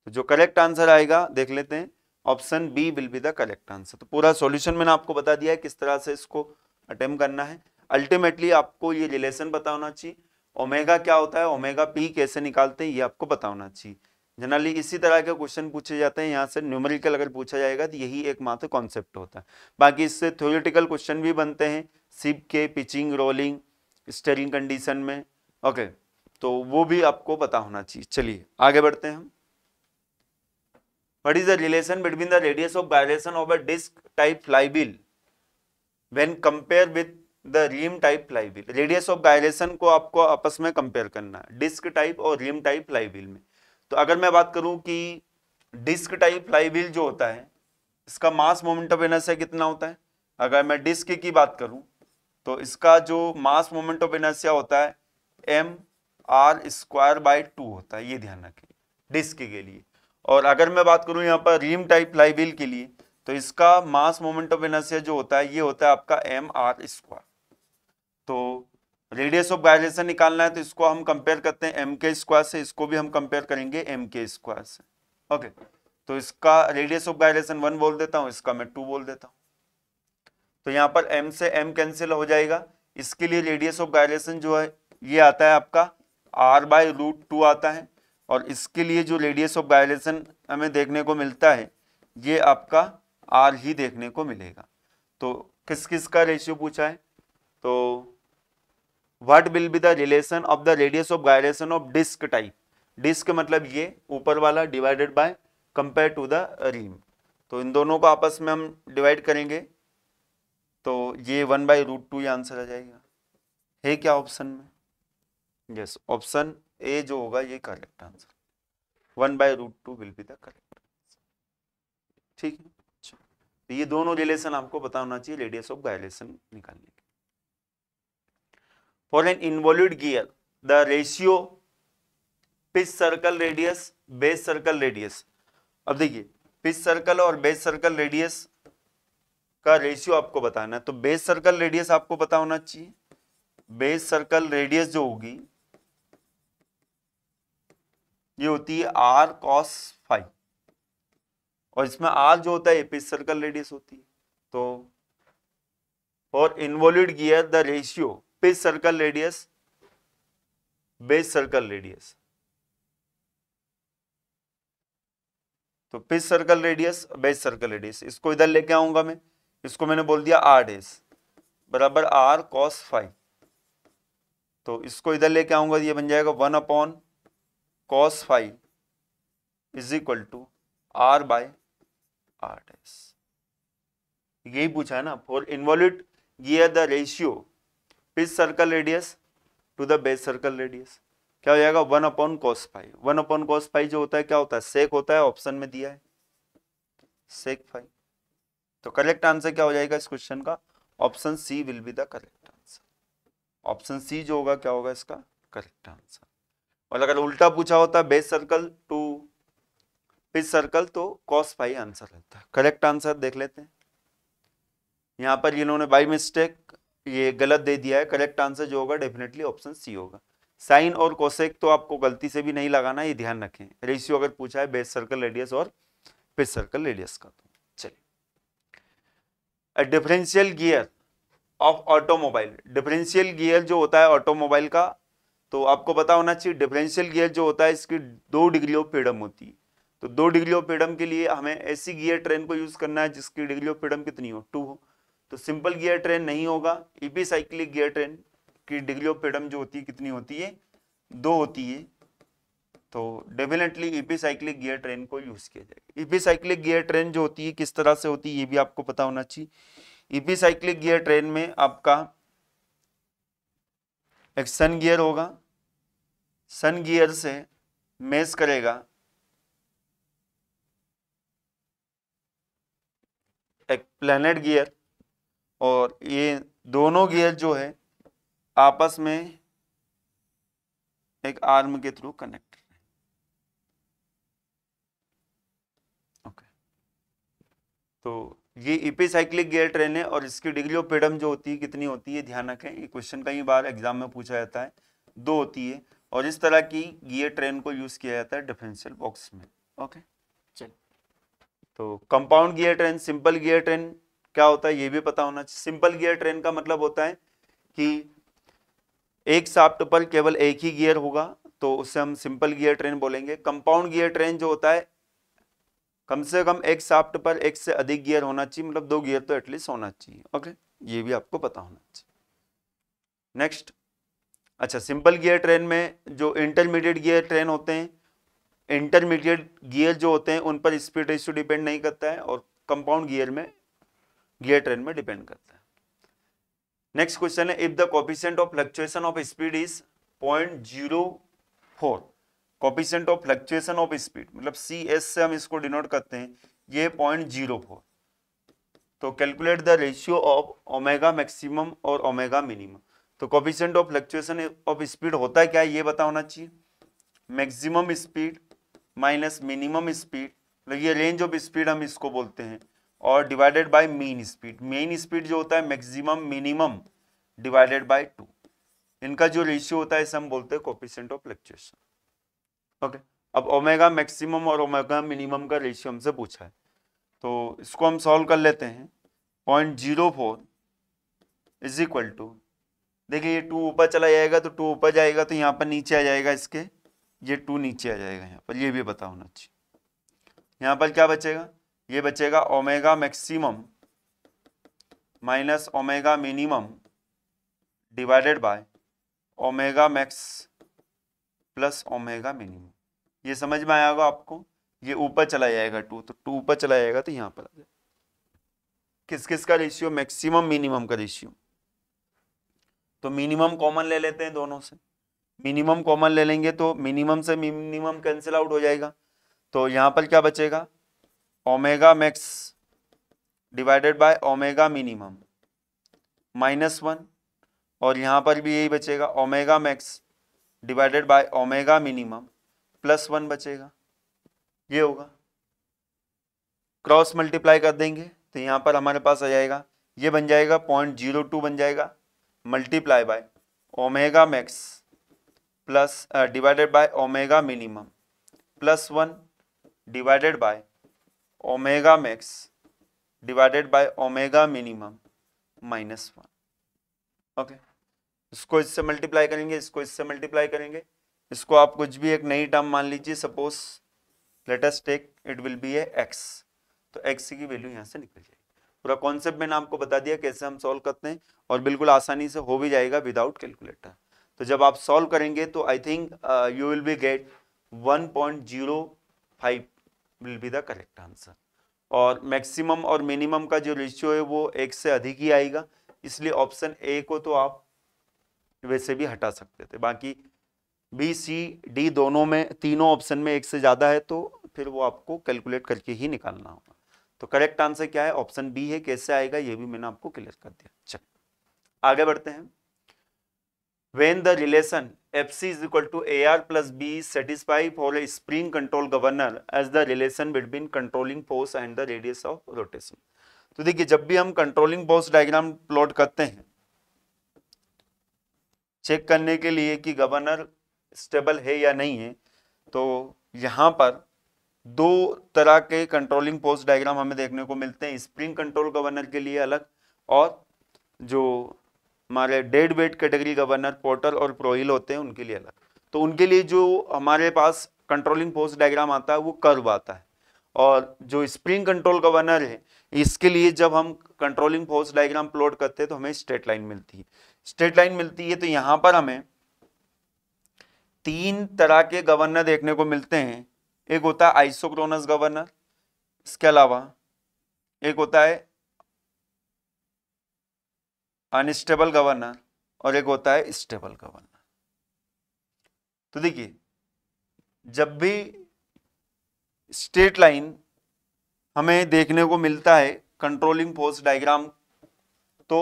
तो जो करेक्ट आंसर आएगा देख लेते हैं option B will be the correct answer तो पूरा सॉल्यूशन मैंने आपको बता दिया है किस तरह से इसको अटेम्प करना है अल्टीमेटली आपको ये रिलेशन बताना चाहिए ओमेगा क्या होता है ओमेगा पी कैसे निकालते हैं ये आपको बताना चाहिए जनरली इसी तरह के क्वेश्चन पूछे जाते हैं यहाँ से न्यूमेरिकल अगर पूछा जाएगा तो यही एक मात्र कॉन्सेप्ट होता है बाकी इससे थ्योरिटिकल क्वेश्चन भी बनते हैं सिप के पिचिंग रोलिंग स्टेरिल कंडीशन में ओके तो वो भी आपको पता होना चाहिए चलिए आगे बढ़ते हैं हम what is the relation between the radius of gyration of a disc type flywheel when compare with the rim type flywheel radius of gyration को आपको आपस में कंपेयर करना है डिस्क टाइप और रीम टाइप फ्लाईबिल में तो अगर मैं बात करूं कि डिस्क टाइप फ्लाईबिल जो होता है इसका मास मोमेंट ऑफ इनर्शिया कितना होता है अगर मैं डिस्क की बात करूं तो इसका जो मास मोमेंट ऑफ इनर्सिया होता है M R square by two होता है ये ध्यान रखें डिस्क के लिए और अगर मैं बात करूं यहाँ पर रीम टाइप लाइविल के लिए तो इसका मास मोमेंट ऑफ इनर्सिया जो होता है ये होता है आपका एम आर स्क्वायर तो रेडियस ऑफ गायलेशन निकालना है तो इसको हम कंपेयर करते हैं एम के स्क्वायर से इसको भी हम कंपेयर करेंगे एम के स्क्वायर से ओके तो इसका रेडियस ऑफ गायलेशन वन बोल देता हूँ इसका मैं टू बोल देता हूँ तो यहाँ पर एम से एम कैंसिल हो जाएगा इसके लिए रेडियस ऑफ गायरेशन जो है ये आता है आपका आर बाय रूट टू आता है और इसके लिए जो रेडियस ऑफ गायरेशन हमें देखने को मिलता है ये आपका आर ही देखने को मिलेगा तो किस किस का रेशियो पूछा है तो what will be the relation of the radius of gyration of disc type disc मतलब ये ऊपर वाला divided by compare to the rim तो इन दोनों को आपस में हम डिवाइड करेंगे तो ये वन बाई रूट टू ही आंसर आ जाएगा है क्या ऑप्शन में यस ऑप्शन ए जो होगा ये correct answer one by root two will be the correct ठीक है अच्छा। तो ये दोनों रिलेशन आपको बताना चाहिए रेडियस ऑफ गायलेशन निकालने के for an involute gear the ratio pitch circle radius base circle radius अब देखिए पिच सर्कल और बेस सर्कल रेडियस का रेशियो आपको बताना है तो बेस सर्कल रेडियस आपको पता होना चाहिए बेस सर्कल रेडियस जो होगी ये होती है आर कॉस फाइव और इसमें आर जो होता है एपिस सर्कल रेडियस होती है तो और involute gear the ratio pitch circle radius base circle radius तो pitch circle radius base circle radius इसको इधर लेके आऊंगा मैं इसको मैंने बोल दिया आर डेज बराबर आर कॉस फाइव तो इसको इधर लेके आऊंगा ये बन जाएगा one upon cos five is equal to R by R डेज यही पूछा है ना फॉर इन्वॉल्यूट ये the ratio pitch circle radius to the base circle radius क्या हो जाएगा one upon cos five one upon cos five जो होता है क्या होता है सेक होता है ऑप्शन में दिया है सेक फाइव तो करेक्ट आंसर क्या हो जाएगा इस क्वेश्चन का option C will be the correct answer option C जो होगा क्या होगा इसका करेक्ट आंसर और अगर उल्टा पूछा होता base circle to pitch circle तो कॉस पाई आंसर रहता करेक्ट आंसर देख लेते हैं यहाँ पर इन्होंने बाई मिस्टेक ये गलत दे दिया है करेक्ट आंसर जो होगा डेफिनेटली ऑप्शन सी होगा साइन और कोसेक तो आपको गलती से भी नहीं लगाना ये ध्यान रखें रेशियो अगर पूछा है बेस सर्कल रेडियस और पिच सर्कल रेडियस का तो differential gear of automobile differential gear जो होता है ऑटोमोबाइल का तो आपको पता होना चाहिए डिफरेंशियल गियर जो होता है इसकी दो डिग्री ऑफ फ्रीडम होती है तो दो डिग्री ऑफ फ्रीडम के लिए हमें ऐसी गियर ट्रेन को यूज़ करना है जिसकी डिग्री ऑफ फ्रीडम कितनी हो टू हो तो सिंपल गियर ट्रेन नहीं होगा ईपी साइक्लिक गियर ट्रेन की डिग्री ऑफ फ्रीडम जो होती है कितनी होती है दो होती है तो डेफिनेटली साइकिल गियर ट्रेन को यूज किया जाएगा साइकिल गियर ट्रेन जो होती है किस तरह से होती है ये भी आपको पता होना चाहिए साइकिल गियर ट्रेन में आपका एक सन गियर होगा सन गियर से मेस करेगा एक प्लेनेट गियर और ये दोनों गियर जो है आपस में एक आर्म के थ्रू कनेक्ट तो ये इपेसाइक्लिक गियर ट्रेन है और इसकी डिग्री ऑफ फ्रीडम जो होती है कितनी होती है ध्यान रखें ये क्वेश्चन कई बार एग्जाम में पूछा जाता है दो होती है और इस तरह की गियर ट्रेन को यूज़ किया जाता है डिफरेंशियल बॉक्स में ओके चल तो compound gear train simple gear train क्या होता है ये भी पता होना चाहिए सिंपल गियर ट्रेन का मतलब होता है कि एक साफ्ट पर केवल एक ही गियर होगा तो उसे हम सिंपल गियर ट्रेन बोलेंगे कंपाउंड गियर ट्रेन जो होता है कम से कम एक साफ्ट पर एक से अधिक गियर होना चाहिए मतलब दो गियर तो एटलीस्ट होना चाहिए ओके ये भी आपको पता होना चाहिए नेक्स्ट अच्छा सिंपल गियर ट्रेन में जो इंटरमीडिएट गियर ट्रेन होते हैं इंटरमीडिएट गियर जो होते हैं उन पर स्पीड रेशियो डिपेंड नहीं करता है और कंपाउंड गियर में गियर ट्रेन में डिपेंड करता है नेक्स्ट क्वेश्चन है if the coefficient of fluctuation of speed is point zero four coefficient of fluctuation of speed मतलब सी एस से हम इसको डिनोट करते हैं ये पॉइंट जीरो फोर तो calculate the ratio of omega maximum और ओमेगा मिनिमम तो coefficient of fluctuation of speed होता है क्या ये बता होना चाहिए maximum speed minus minimum speed मतलब ये रेंज ऑफ स्पीड हम इसको बोलते हैं और divided by mean speed mean speed जो होता है maximum minimum divided by two इनका जो रेशियो होता है इसे हम बोलते हैं कॉपिशेंट ऑफ फ्लक्चुएशन ओके अब ओमेगा मैक्सिमम और ओमेगा मिनिमम का रेशियो हमसे पूछा है तो इसको हम सॉल्व कर लेते हैं point zero four is equal to देखिए ये टू ऊपर चला जाएगा तो टू ऊपर जाएगा तो यहाँ पर नीचे आ जाएगा इसके ये टू नीचे आ जाएगा यहाँ पर ये भी बता होना चाहिए यहाँ पर क्या बचेगा ये बचेगा omega maximum minus omega minimum divided by omega max plus omega minimum ये समझ में आएगा आपको ये ऊपर चला जाएगा टू तो टू ऊपर चला जाएगा तो यहाँ पर आ जाएगा किस किस का रेशियो मैक्सिमम मिनिमम का रेशियो तो मिनिमम कॉमन ले लेते हैं दोनों से मिनिमम कॉमन ले लेंगे तो मिनिमम से मिनिमम कैंसिल आउट हो जाएगा तो यहाँ पर क्या बचेगा omega max divided by omega minimum minus one और यहाँ पर भी यही बचेगा omega max divided by omega minimum plus one बचेगा ये होगा क्रॉस मल्टीप्लाई कर देंगे तो यहाँ पर हमारे पास आ जाएगा ये बन जाएगा पॉइंट जीरो टू बन जाएगा multiply by omega max plus divided by omega minimum plus one divided by omega max divided by omega minimum minus one okay इसको इससे मल्टीप्लाई करेंगे इसको इससे मल्टीप्लाई करेंगे इसको आप कुछ भी एक नई टर्म मान लीजिए suppose latest take it will be A X तो एक्स की वैल्यू यहाँ से निकल जाएगी पूरा कॉन्सेप्ट मैंने आपको बता दिया कैसे हम सॉल्व करते हैं और बिल्कुल आसानी से हो भी जाएगा विदाउट कैलकुलेटर तो जब आप सॉल्व करेंगे तो I think you will be get 1.05 will be the correct answer और मैक्सिमम और मिनिमम का जो रेशियो है वो एक से अधिक ही आएगा इसलिए ऑप्शन ए को तो आप वैसे भी हटा सकते थे बाकी बी सी डी दोनों में तीनों ऑप्शन में एक से ज़्यादा है तो फिर वो आपको कैलकुलेट करके ही निकालना होगा तो करेक्ट आंसर क्या है ऑप्शन बी है कैसे आएगा ये भी मैंने आपको क्लियर कर दिया चलो आगे बढ़ते हैं when relation F C is equal to A R plus B satisfy for a spring control governor as the relation between controlling force and the radius of rotation तो देखिए जब भी हम कंट्रोलिंग फोर्स डायग्राम प्लॉट करते हैं check करने के लिए कि गवर्नर स्टेबल है या नहीं है तो यहाँ पर दो तरह के कंट्रोलिंग पोस्ट डायग्राम हमें देखने को मिलते हैं स्प्रिंग कंट्रोल गवर्नर के लिए अलग और जो हमारे dead weight category governor Porter और प्रोहिल होते हैं उनके लिए अलग तो उनके लिए जो हमारे पास कंट्रोलिंग पोस्ट डायग्राम आता है वो कर्व आता है और जो स्प्रिंग कंट्रोल गवर्नर है इसके लिए जब हम कंट्रोलिंग पोस्ट डायग्राम प्लॉट करते हैं तो हमें स्ट्रेट लाइन मिलती है स्ट्रेट लाइन मिलती है तो यहां पर हमें तीन तरह के गवर्नर देखने को मिलते हैं एक होता है आइसोक्रोनस गवर्नर इसके अलावा एक होता है अनस्टेबल गवर्नर और एक होता है स्टेबल गवर्नर तो देखिए जब भी स्ट्रेट लाइन हमें देखने को मिलता है कंट्रोलिंग फोर्स डायग्राम तो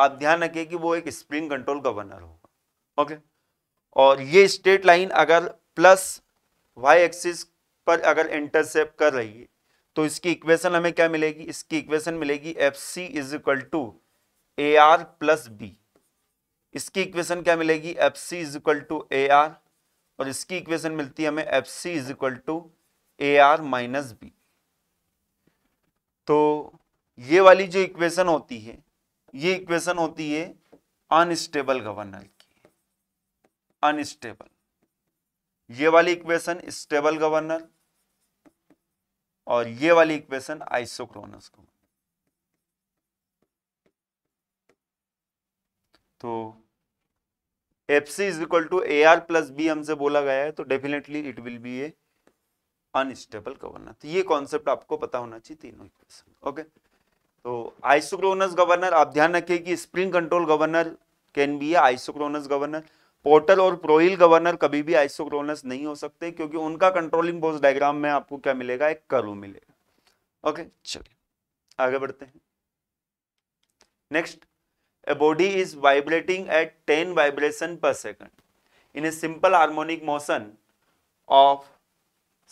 आप ध्यान रखें कि वो एक स्प्रिंग कंट्रोल गवर्नर होगा ओके और ये स्ट्रेट लाइन अगर प्लस वाई एक्सिस पर अगर इंटरसेप्ट कर रही है तो इसकी इक्वेशन हमें क्या मिलेगी इसकी इक्वेशन मिलेगी F C is equal to A R plus B इसकी इक्वेशन क्या मिलेगी F C is equal to A R और इसकी इक्वेशन मिलती है हमें F C is equal to A R minus B तो ये वाली जो इक्वेशन होती है ये इक्वेशन होती है अनस्टेबल गवर्नर की अनस्टेबल ये वाली इक्वेशन स्टेबल गवर्नर और ये वाली इक्वेशन आइसोक्रोनस गवर्नर तो F C is equal to A R plus B हमसे बोला गया है तो definitely it will be a unstable governor तो ये कॉन्सेप्ट आपको पता होना चाहिए तीनों इक्वेशन ओके तो आइसोक्रोनस गवर्नर आप ध्यान रखें कि spring control governor can be isochronous governor Porter और प्रोहिल गवर्नर कभी भी आइसोक्रोनस नहीं हो सकते क्योंकि उनका कंट्रोलिंग बोस डायग्राम में आपको क्या मिलेगा एक कर्व मिलेगा ओके चलिए आगे बढ़ते हैं next a body is vibrating at ten vibration per second in a simple harmonic motion of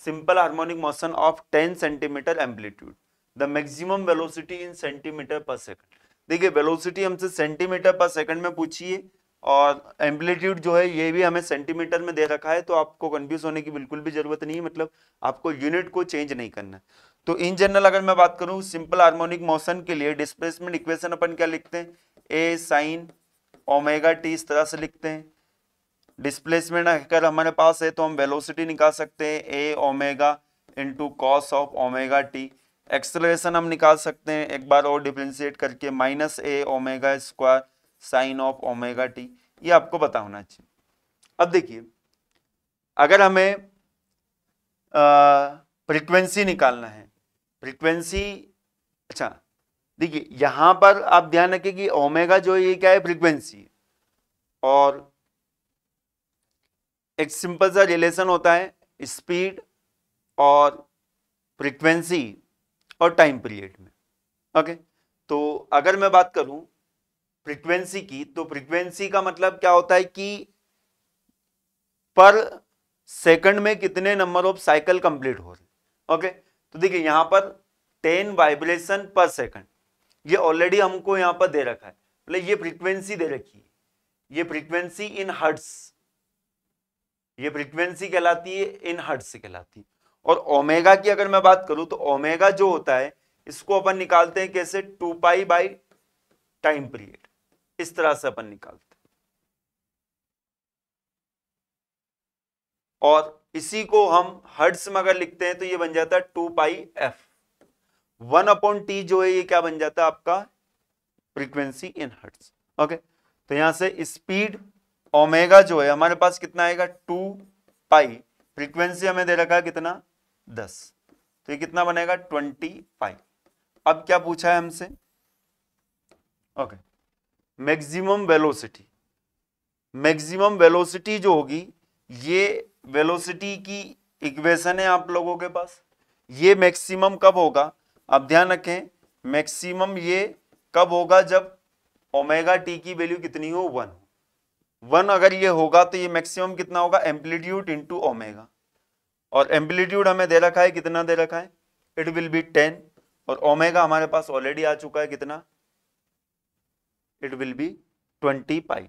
simple harmonic motion of ten centimetre amplitude the maximum velocity in centimetre per second देखिए velocity हमसे centimetre per second में पूछिए और amplitude जो है ये भी हमें सेंटीमीटर में दे रखा है तो आपको कंफ्यूज होने की बिल्कुल भी जरूरत नहीं है मतलब आपको यूनिट को चेंज नहीं करना तो इन जनरल अगर मैं बात करूं सिंपल हार्मोनिक मोशन के लिए डिस्प्लेसमेंट इक्वेशन अपन क्या लिखते हैं ए साइन ओमेगा टी इस तरह से लिखते हैं डिस्प्लेसमेंट अगर हमारे पास है तो हम वेलोसिटी निकाल सकते हैं A omega into cos of omega T acceleration हम निकाल सकते हैं एक बार और डिफ्रेंशिएट करके minus A omega square sine of omega T ये आपको पता होना चाहिए अब देखिए अगर हमें फ्रिक्वेंसी निकालना है फ्रिक्वेंसी अच्छा देखिए यहाँ पर आप ध्यान रखें कि ओमेगा जो ये क्या है फ्रिक्वेंसी और एक सिंपल सा रिलेशन होता है स्पीड और फ्रिक्वेंसी और टाइम पीरियड में ओके तो अगर मैं बात करूं फ्रीक्वेंसी की तो फ्रीक्वेंसी का मतलब क्या होता है कि पर सेकंड में कितने नंबर ऑफ साइकिल कंप्लीट हो रहे ओके तो देखिए यहां पर टेन वाइब्रेशन पर सेकंड ये ऑलरेडी हमको यहां पर दे रखा है मतलब ये फ्रीक्वेंसी दे रखी है ये फ्रीक्वेंसी इन हर्ट्स ये फ्रीक्वेंसी कहलाती है इन हर्ट्स कहलाती है और ओमेगा की अगर मैं बात करूं तो ओमेगा जो होता है इसको अपन निकालते हैं कैसे two pi by time period इस तरह से अपन निकालते हैं और इसी को हम हर्ट्स में अगर लिखते हैं तो ये बन जाता है two pi F one upon T जो है ये क्या बन जाता है आपका फ्रीक्वेंसी इन हर्ट्स ओके तो यहां से स्पीड ओमेगा जो है हमारे पास कितना आएगा टू पाई फ्रीक्वेंसी हमें दे रखा है कितना दस तो ये कितना बनेगा ट्वेंटी फाइव अब क्या पूछा है हमसे okay maximum velocity maximum velocity जो होगी ये वेलोसिटी की इक्वेशन है आप लोगों के पास ये मैक्सिमम कब होगा आप ध्यान रखें मैक्सिमम ये कब होगा जब ओमेगा टी की वैल्यू कितनी हो वन वन अगर ये होगा तो ये मैक्सिमम कितना होगा एम्पलीट्यूड इंटू ओमेगा और एम्पलीट्यूड हमें दे रखा है कितना दे रखा है इट विल बी टेन और ओमेगा हमारे पास ऑलरेडी आ चुका है कितना it will be twenty pi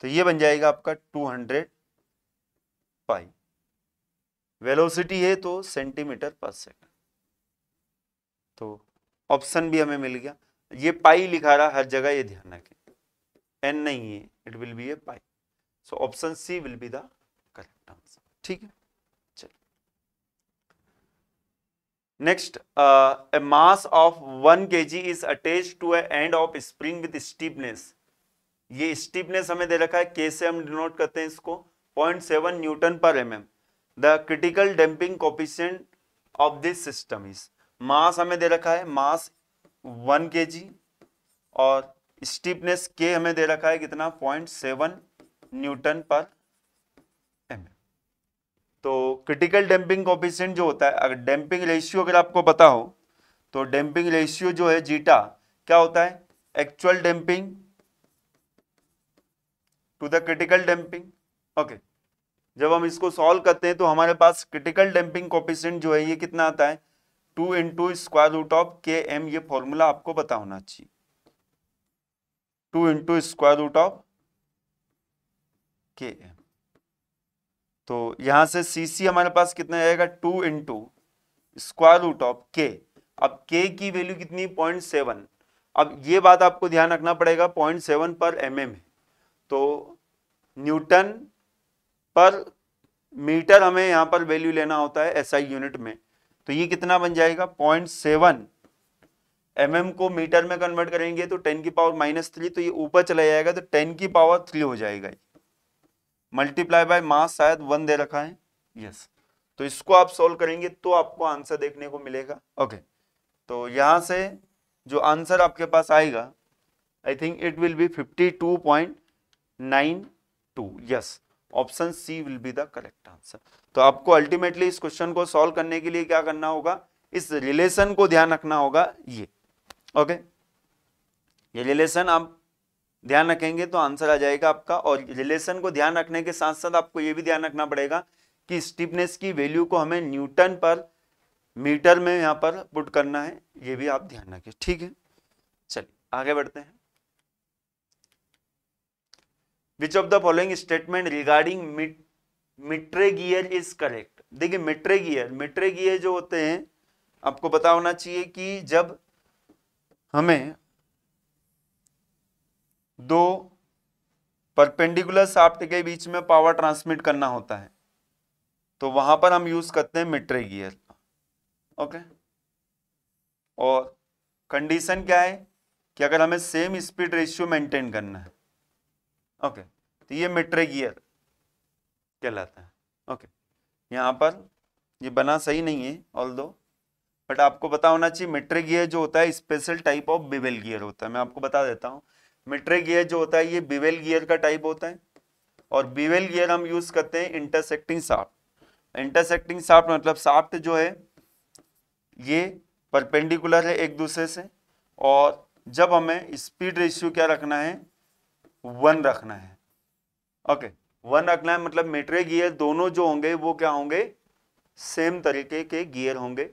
तो ये बन जाएगा आपका टू हंड्रेड पाई वेलोसिटी है तो सेंटीमीटर पर सेकंड तो ऑप्शन भी हमें मिल गया ये पाई लिखा रहा हर जगह ये ध्यान रखें एन नहीं है it will be A pi so option C will be the correct answer ठीक है चलिए next a mass of one K G is attach to end of spring with steepness ये स्टीपनेस हमें दे रखा है कैसे हम डिनोट करते हैं इसको point seven newton per M M the critical damping coefficient of this system is mass हमें दे रखा है मास वन के जी और स्टीपनेस के हमें दे रखा है कितना पॉइंट सेवन न्यूटन पर तो क्रिटिकल डैम्पिंग कॉपिशेंट जो होता है अगर डैम्पिंग रेशियो अगर आपको पता हो तो डैम्पिंग रेशियो जो है जीटा क्या होता है actual damping to the critical damping okay जब हम इसको सॉल्व करते हैं तो हमारे पास क्रिटिकल डैम्पिंग कॉपिशेंट जो है ये कितना आता है two into square root of K M ये फॉर्मूला आपको पता होना चाहिए two into square root of K M तो यहाँ से सी सी हमारे पास कितना आएगा two in two square root of K अब के की वैल्यू कितनी पॉइंट सेवन अब ये बात आपको ध्यान रखना पड़ेगा point seven per M M तो न्यूटन पर मीटर हमें यहाँ पर वैल्यू लेना होता है एसआई यूनिट में तो ये कितना बन जाएगा पॉइंट सेवन एम को मीटर में कन्वर्ट करेंगे तो टेन की पावर माइनस थ्री तो ये ऊपर चला जाएगा तो टेन की पावर थ्री हो जाएगा मल्टीप्लाई बाय मास शायद वन दे रखा है यस तो इसको आप सोल्व करेंगे तो आपको आंसर देखने को मिलेगा ओके तो यहां से जो आंसर आपके पास आएगा I think it will be fifty two point nine two yes option C will be the correct answer तो आपको अल्टीमेटली इस क्वेश्चन को सोल्व करने के लिए क्या करना होगा इस रिलेशन को ध्यान रखना होगा ये ओके ये रिलेशन आप ध्यान रखेंगे तो आंसर आ जाएगा आपका और रिलेशन को ध्यान रखने के साथ साथ आपको ये भी ध्यान रखना पड़ेगा कि स्टीपनेस की वैल्यू को हमें न्यूटन पर मीटर में यहाँ पर पुट करना है ये भी आप ध्यान रखें ठीक है चलिए आगे बढ़ते हैं which of the following statement regarding mitre gear is correct देखिए मिट्रे गियर मिट्रे गियर जो होते हैं आपको पता होना चाहिए कि जब हमें परपेंडिकुलर साफ्ट के बीच में पावर ट्रांसमिट करना होता है तो वहां पर हम यूज करते हैं मिट्रे गियर ओके और कंडीशन क्या है कि अगर हमें सेम स्पीड रेशियो मेंटेन करना है ओके तो ये मिट्रे गियर कहलाता है ओके यहाँ पर ये बना सही नहीं है ऑल दो बट आपको बता होना चाहिए मिट्रे गियर जो होता है special type of bevel gear होता है मैं आपको बता देता हूँ मिट्रे गियर जो होता है ये बिवेल गियर का टाइप होता है और बिवेल गियर हम यूज करते हैं इंटरसेक्टिंग साफ्ट इंटरसेक्टिंग साफ्ट मतलब साफ्ट जो है ये परपेंडिकुलर है एक दूसरे से और जब हमें स्पीड रेशियो क्या रखना है वन रखना है ओके वन रखना है मतलब मेट्रे गियर दोनों जो होंगे वो क्या होंगे सेम तरीके के गियर होंगे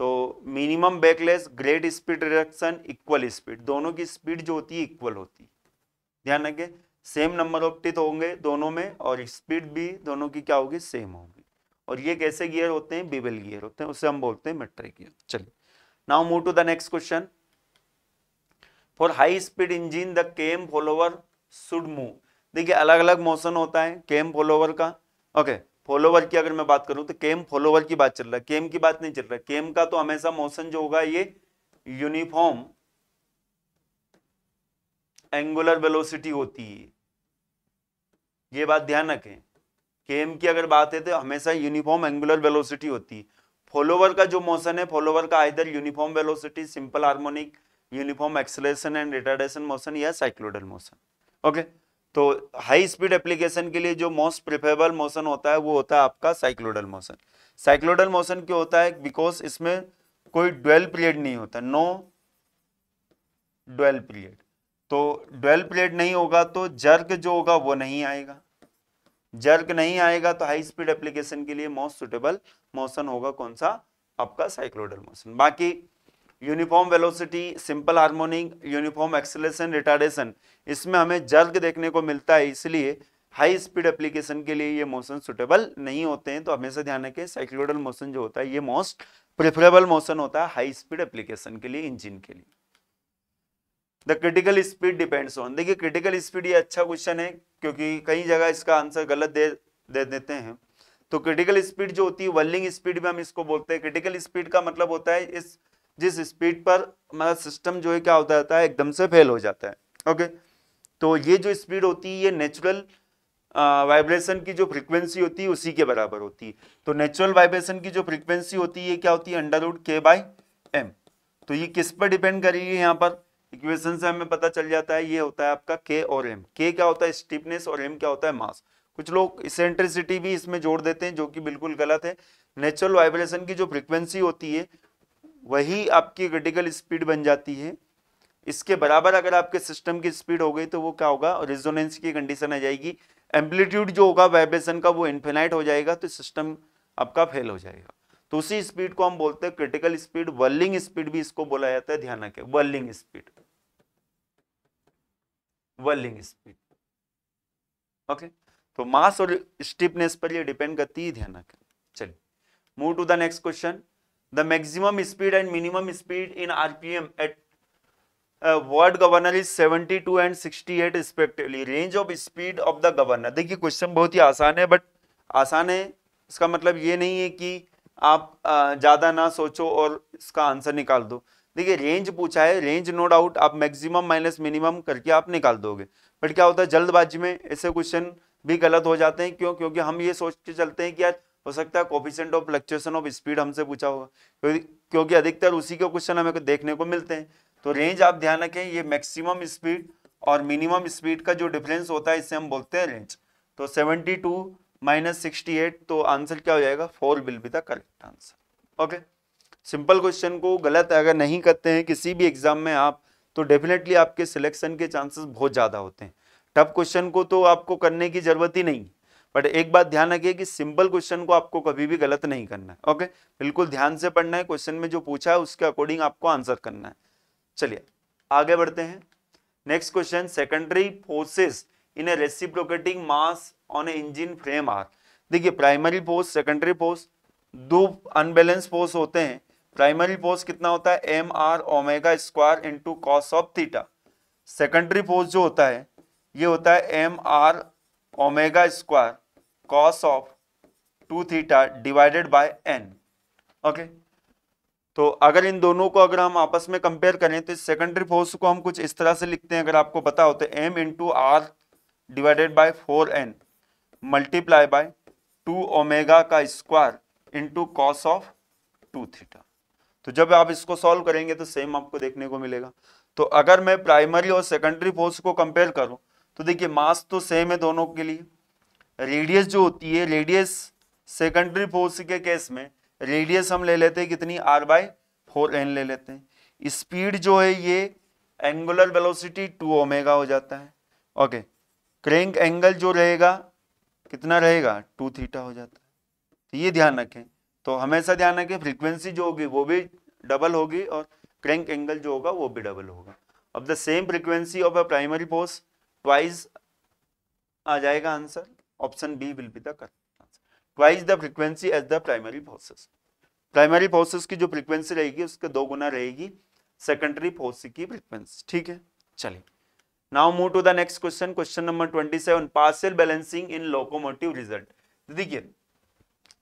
तो minimum backlash great speed reduction equal speed दोनों की स्पीड जो होती है इक्वल होती है ध्यान रखें सेम नंबर ऑफ टिथ होंगे दोनों में और स्पीड भी दोनों की क्या होगी सेम होगी और ये कैसे गियर होते हैं बिबल गियर होते हैं उसे हम बोलते हैं मेट्रिक गियर चलिए now move to the next question for high speed engine the cam follower should move देखिए अलग अलग मोशन होता है केम फॉलोवर का ओके okay. फॉलोवर की अगर मैं बात करूं तो केम फॉलोवर की बात चल रहा है केम की बात नहीं चल रहा है केम का तो हमेशा मोशन जो होगा ये यूनिफॉर्म एंगुलर वेलोसिटी होती है ये बात ध्यान रखें केम की अगर बात है तो हमेशा यूनिफॉर्म एंगुलर वेलोसिटी होती है फॉलोवर का जो मोशन है फॉलोवर का either uniform velocity simple harmonic uniform acceleration and retardation motion या साइक्लोडल मोशन ओके okay? तो हाई स्पीड एप्लीकेशन के लिए जो मोस्ट प्रिफरेबल मोशन होता है वो होता है आपका साइक्लोडल मोशन साइक्लोडल मोशन क्यों होता है बिकॉज इसमें कोई ड्वेल पीरियड नहीं होता नो ड्वेल पीरियड तो ड्वेल पीरियड नहीं होगा तो जर्क जो होगा वो नहीं आएगा जर्क नहीं आएगा तो हाई स्पीड एप्लीकेशन के लिए मोस्ट सुटेबल मोशन होगा कौन सा आपका साइक्लोडल मोशन बाकी uniform velocity simple harmonic uniform acceleration retardation इसमें हमें जर्ग देखने को मिलता है इसलिए हाई स्पीड एप्लीकेशन के लिए ये मोशन सुटेबल नहीं होते हैं तो हमेशा ध्यान रखें साइक्लोडल मोशन जो होता है ये मोस्ट प्रेफरेबल मोशन होता है हाई स्पीड एप्लीकेशन के लिए इंजिन के लिए the critical speed depends on देखिए क्रिटिकल स्पीड ये अच्छा क्वेश्चन है क्योंकि कई जगह इसका आंसर गलत दे दे देते हैं तो क्रिटिकल स्पीड जो होती है वर्लिंग स्पीड में हम इसको बोलते हैं क्रिटिकल स्पीड का मतलब होता है इस जिस स्पीड पर हमारा सिस्टम जो है क्या होता रहता है एकदम से फेल हो जाता है ओके तो ये जो स्पीड होती है ये नेचुरल वाइब्रेशन की जो फ्रीक्वेंसी होती है उसी के बराबर होती है तो नेचुरल वाइब्रेशन की जो फ्रीक्वेंसी होती है क्या होती है अंडर रूट के बाई एम तो ये किस पर डिपेंड करेगी यहाँ पर इक्वेशन से हमें पता चल जाता है ये होता है आपका के और एम के क्या होता है स्टीपनेस और एम क्या होता है मास कुछ लोग इसेंट्रिसिटी भी इसमें जोड़ देते हैं जो कि बिल्कुल गलत है नेचुरल वाइब्रेशन की जो फ्रिक्वेंसी होती है वही आपकी क्रिटिकल स्पीड बन जाती है इसके बराबर अगर आपके सिस्टम की स्पीड हो गई तो वो क्या होगा रेजोनेंस की कंडीशन आ जाएगी एम्पलीट्यूड जो होगा वाइब्रेशन का वो इन्फेनाइट हो जाएगा तो सिस्टम आपका फेल हो जाएगा तो उसी स्पीड को हम बोलते हैं क्रिटिकल स्पीड वर्लिंग स्पीड भी इसको बोला जाता है ध्यान रखें whirling speed whirling speed okay तो मास और स्टिफनेस पर ये डिपेंड करती है ध्यान रखें चलिए move to the next question the speed and minimum speed in r p m at at governor is seventy two and sixty eight respectively range of speed of the governor देखिए question बहुत ही आसान है but आसान है इसका मतलब ये नहीं है कि आप uh, ज़्यादा ना सोचो और इसका आंसर निकाल दो देखिए रेंज पूछा है रेंज नो डाउट आप मैक्सिमम माइनस मिनिमम करके आप निकाल दोगे बट क्या होता है जल्दबाजी में ऐसे क्वेश्चन भी गलत हो जाते हैं क्यों क्योंकि हम ये सोच के चलते हैं कि यार हो सकता है coefficient of fluctuation of speed हमसे पूछा होगा क्योंकि अधिकतर उसी के क्वेश्चन हमें देखने को मिलते हैं तो रेंज आप ध्यान रखें ये मैक्सिमम स्पीड और मिनिमम स्पीड का जो डिफरेंस होता है इससे हम बोलते हैं रेंज तो 72 टू माइनस सिक्सटी तो आंसर क्या हो जाएगा four will be the correct answer okay simple question को गलत अगर नहीं करते हैं किसी भी एग्जाम में आप तो डेफिनेटली आपके सिलेक्शन के चांसेस बहुत ज़्यादा होते हैं टफ क्वेश्चन को तो आपको करने की ज़रूरत ही नहीं बट एक बात ध्यान रखिए कि सिंपल क्वेश्चन को आपको कभी भी गलत नहीं करना है ओके बिल्कुल ध्यान से पढ़ना है क्वेश्चन में जो पूछा है उसके अकॉर्डिंग आपको आंसर करना है चलिए आगे बढ़ते हैं next question secondary forces in a reciprocating mass on a engine frame are देखिए प्राइमरी फोर्स सेकेंडरी फोर्स दो अनबैलेंस फोर्स होते हैं प्राइमरी फोर्स कितना होता है M r omega square into cos of theta secondary force जो होता है ये होता है M r omega square cos of two theta divided by n okay तो अगर इन दोनों को अगर हम आपस में कंपेयर करें तो इस सेकेंडरी फोर्स को हम कुछ इस तरह से लिखते हैं अगर आपको पता हो तो m into r divided by four n multiply by two omega का square into cos of two theta तो जब आप इसको सॉल्व करेंगे तो सेम आपको देखने को मिलेगा तो अगर मैं प्राइमरी और सेकेंडरी फोर्स को कंपेयर करूं तो देखिए मास तो सेम है दोनों के लिए रेडियस जो होती है रेडियस सेकेंडरी फोर्स के केस में रेडियस हम ले लेते हैं कितनी आर बाय फोर एन ले लेते हैं स्पीड जो है ये एंगुलर वेलोसिटी टू ओमेगा हो जाता है ओके क्रेंक एंगल जो रहेगा कितना रहेगा टू थीटा हो जाता है तो ये ध्यान रखें तो हमेशा ध्यान रखें फ्रीक्वेंसी जो होगी वो भी डबल होगी और क्रेंक एंगल जो होगा वो भी डबल होगा अब the same frequency of a primary force twice आ जाएगा answer option B will be the correct answer twice the frequency as the primary forces primary forces की जो फ्रीक्वेंसी रहेगी उसके दो गुना रहेगी सेकेंडरी फोर्स की फ्रीक्वेंसी ठीक है चलिए now move to the next question question number twenty seven partial balancing in locomotive result देखिए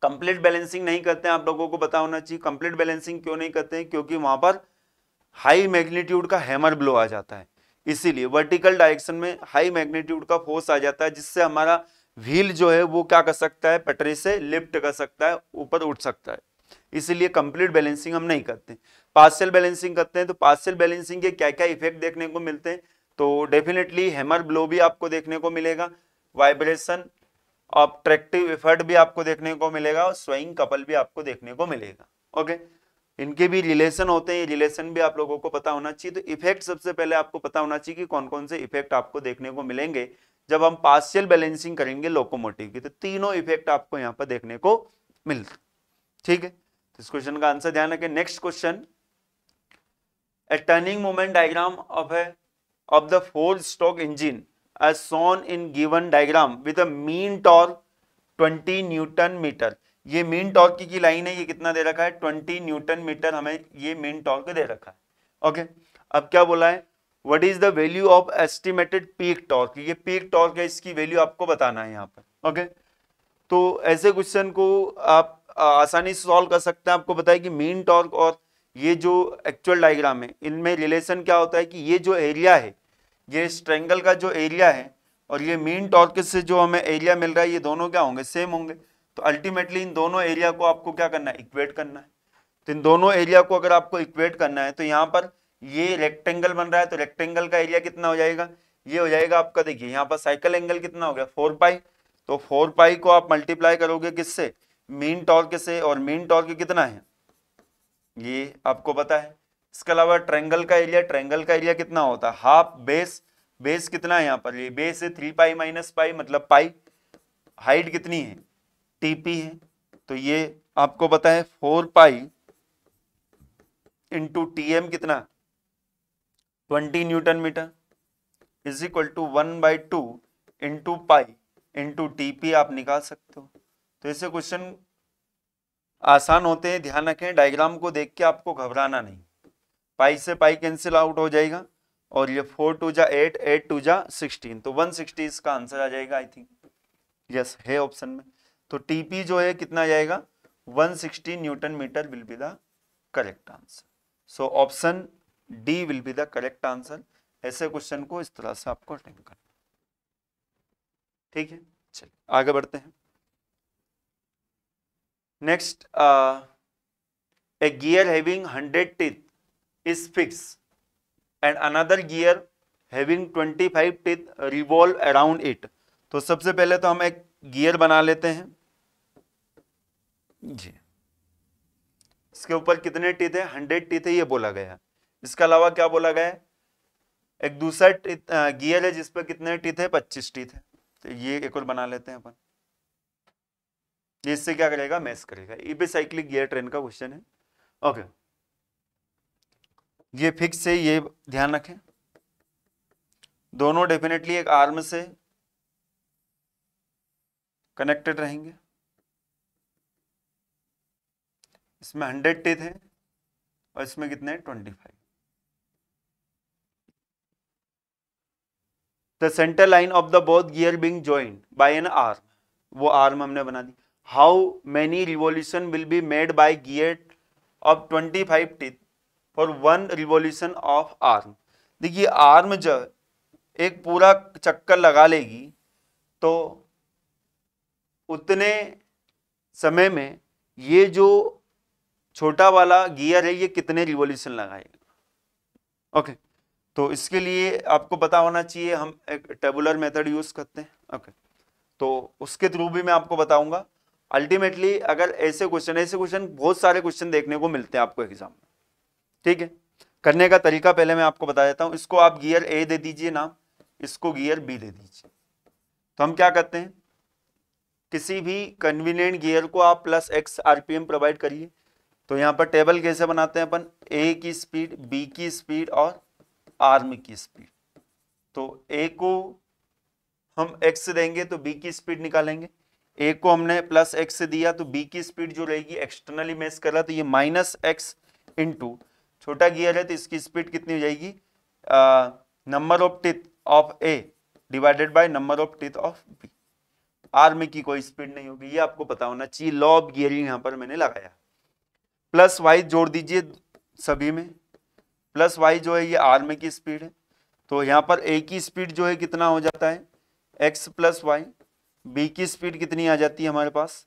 कंप्लीट बैलेंसिंग नहीं करते हैं आप लोगों को बता होना चाहिए कंप्लीट बैलेंसिंग क्यों नहीं करते हैं क्योंकि वहां पर हाई मैग्नीट्यूड का हैमर ब्लो आ जाता है इसीलिए वर्टिकल डायरेक्शन में हाई मैग्नीट्यूड का फोर्स आ जाता है जिससे हमारा व्हील जो है वो क्या कर सकता है पटरी से लिफ्ट कर सकता है ऊपर उठ सकता है इसीलिए कंप्लीट बैलेंसिंग हम नहीं करते पार्सल बैलेंसिंग करते हैं तो पार्सल बैलेंसिंग के क्या क्या इफेक्ट देखने को मिलते हैं तो डेफिनेटली हैमर ब्लो भी आपको देखने को मिलेगा वाइब्रेशन ऑब्ट्रेक्टिव इफर्ट भी आपको देखने को मिलेगा और स्वइंग कपल भी आपको देखने को मिलेगा ओके इनके भी रिलेशन होते हैं ये रिलेशन भी आप लोगों को पता होना चाहिए तो इफेक्ट सबसे पहले आपको पता होना चाहिए कि कौन कौन से इफेक्ट आपको देखने को मिलेंगे जब हम पार्शियल बैलेंसिंग करेंगे लोकोमोटिव की तो तीनों इफेक्ट आपको यहाँ पर देखने को मिल ठीक है तो इस क्वेश्चन का आंसर ध्यान रखें next question a turning moment diagram of a of the four stroke engine as shown in given diagram with mean torque twenty newton metre ये मेन टॉर्क की, की लाइन है ये कितना दे रखा है ट्वेंटी न्यूटन मीटर हमें ये मेन टॉर्क दे रखा है ओके अब क्या बोला है what is the value of estimated peak torque ये पीक टॉर्क है इसकी वैल्यू आपको बताना है यहाँ पर ओके तो ऐसे क्वेश्चन को आप आसानी से सॉल्व कर सकते हैं आपको बताया कि मेन टॉर्क और ये जो एक्चुअल डायग्राम है इनमें रिलेशन क्या होता है कि ये जो एरिया है ये स्ट्रेंगल का जो एरिया है और ये मेन टॉर्क से जो हमें एरिया मिल रहा है ये दोनों क्या होंगे सेम होंगे तो अल्टीमेटली इन दोनों एरिया को आपको क्या करना है इक्वेट करना है तो इन दोनों एरिया को अगर आपको इक्वेट करना है तो यहाँ पर ये रेक्टेंगल बन रहा है तो रेक्टेंगल का एरिया कितना हो जाएगा ये हो जाएगा आपका देखिए यहाँ पर साइकिल एंगल कितना हो गया फोर पाई तो फोर पाई को आप मल्टीप्लाई करोगे किससे मीन टॉर्क से और मीन टॉर्क कितना है ये आपको पता है इसके अलावा ट्रेंगल का एरिया ट्रेंगल का एरिया कितना होता है हाफ बेस बेस कितना है यहाँ पर ये बेस है थ्री पाई माइनस पाई मतलब पाई हाइट कितनी है टीपी है तो ये आपको बताएं four pi into t m कितना twenty newton metre is equal to one by two into pi into t p आप निकाल सकते हो तो ऐसे क्वेश्चन आसान होते हैं ध्यान रखें डायग्राम को देख के आपको घबराना नहीं पाई से पाई कैंसिल आउट हो जाएगा और ये फोर टू जा एट एट टू जा सिक्सटीन तो वन सिक्सटी इसका आंसर आ जाएगा आई थिंक यस है ऑप्शन में तो टीपी जो है कितना जाएगा 160 newton metre will be the correct answer so option D will be the correct answer ऐसे क्वेश्चन को इस तरह से आपको अटेंड करना ठीक है चलिए आगे बढ़ते हैं next a gear having 100 teeth is fix and another gear having 25 five teeth revolve around it तो सबसे पहले तो हम एक गियर बना लेते हैं जी इसके ऊपर कितने टीथ है हंड्रेड टीथ है ये बोला गया इसके अलावा क्या बोला गया एक दूसरा गियर है जिसपे कितने टीथ है पच्चीस टीथ है तो ये एक और बना लेते हैं अपन इससे क्या करेगा मैस करेगा ये भी साइक्लिक गियर ट्रेन का क्वेश्चन है ओके ये फिक्स है ये ध्यान रखें दोनों डेफिनेटली एक आर्म से कनेक्टेड रहेंगे इसमें हंड्रेड टेथ थे और इसमें कितने twenty five the centre line of the both gear being joint by an arm वो आर्म हमने बना दी how many revolution will be made by gear of twenty five t for one revolution of arm देखिए arm जब एक पूरा चक्कर लगा लेगी तो उतने समय में ये जो छोटा वाला गियर है ये कितने रिवोल्यूशन लगाएगा ओके तो इसके लिए आपको पता होना चाहिए हम एक टेबुलर मेथड यूज़ करते हैं ओके तो उसके थ्रू भी मैं आपको बताऊंगा अल्टीमेटली अगर ऐसे क्वेश्चन ऐसे क्वेश्चन बहुत सारे क्वेश्चन देखने को मिलते हैं आपको एग्जाम में ठीक है करने का तरीका पहले मैं आपको बता देता हूँ इसको आप गियर ए दे दीजिए नाम इसको गियर बी दे दीजिए तो हम क्या करते हैं किसी भी कन्वीनियंट गियर को आप प्लस एक्स आरपीएम प्रोवाइड करिए तो यहाँ पर टेबल कैसे बनाते हैं अपन ए की स्पीड बी की स्पीड और आर्म की स्पीड तो ए को हम एक्स देंगे तो बी की स्पीड निकालेंगे ए को हमने प्लस एक्स दिया तो बी की स्पीड जो रहेगी एक्सटर्नली मेस कर रहा तो ये माइनस एक्स इंटू छोटा गियर है तो इसकी स्पीड कितनी हो जाएगी number of teeth of A divided by number of teeth of B arm की कोई स्पीड नहीं होगी ये आपको पता होना चाहिए लॉ ऑफ गियरिंग यहाँ पर मैंने लगाया प्लस वाई जोड़ दीजिए सभी में प्लस वाई जो है ये आर में की स्पीड है तो यहाँ पर ए की स्पीड जो है कितना हो जाता है एक्स प्लस वाई बी की स्पीड कितनी आ जाती है हमारे पास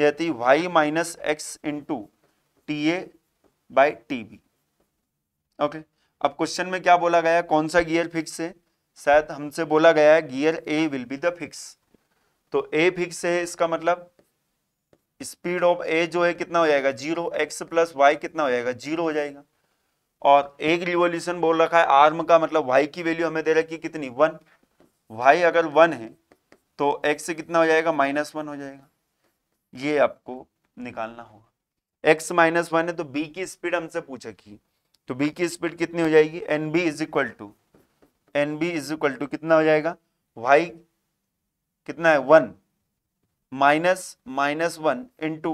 ये आती है y minus x into t a by t b okay अब क्वेश्चन में क्या बोला गया कौन सा गियर फिक्स है शायद हमसे बोला गया है gear A will be the fix तो ए फिक्स है इसका मतलब स्पीड ऑफ ए जो है कितना हो जाएगा जीरो एक्स प्लस वाई कितना हो जाएगा जीरो हो जाएगा और एक रिवोल्यूशन बोल रखा है आर्म का मतलब वाई की वैल्यू हमें दे रखी है कितनी वन वाई अगर वन है तो एक्स कितना हो जाएगा माइनस वन हो जाएगा ये आपको निकालना होगा एक्स माइनस वन है तो बी की स्पीड हमसे पूछा की तो बी की स्पीड कितनी हो जाएगी n b is equal to n b is equal to कितना हो जाएगा वाई कितना है one minus minus one into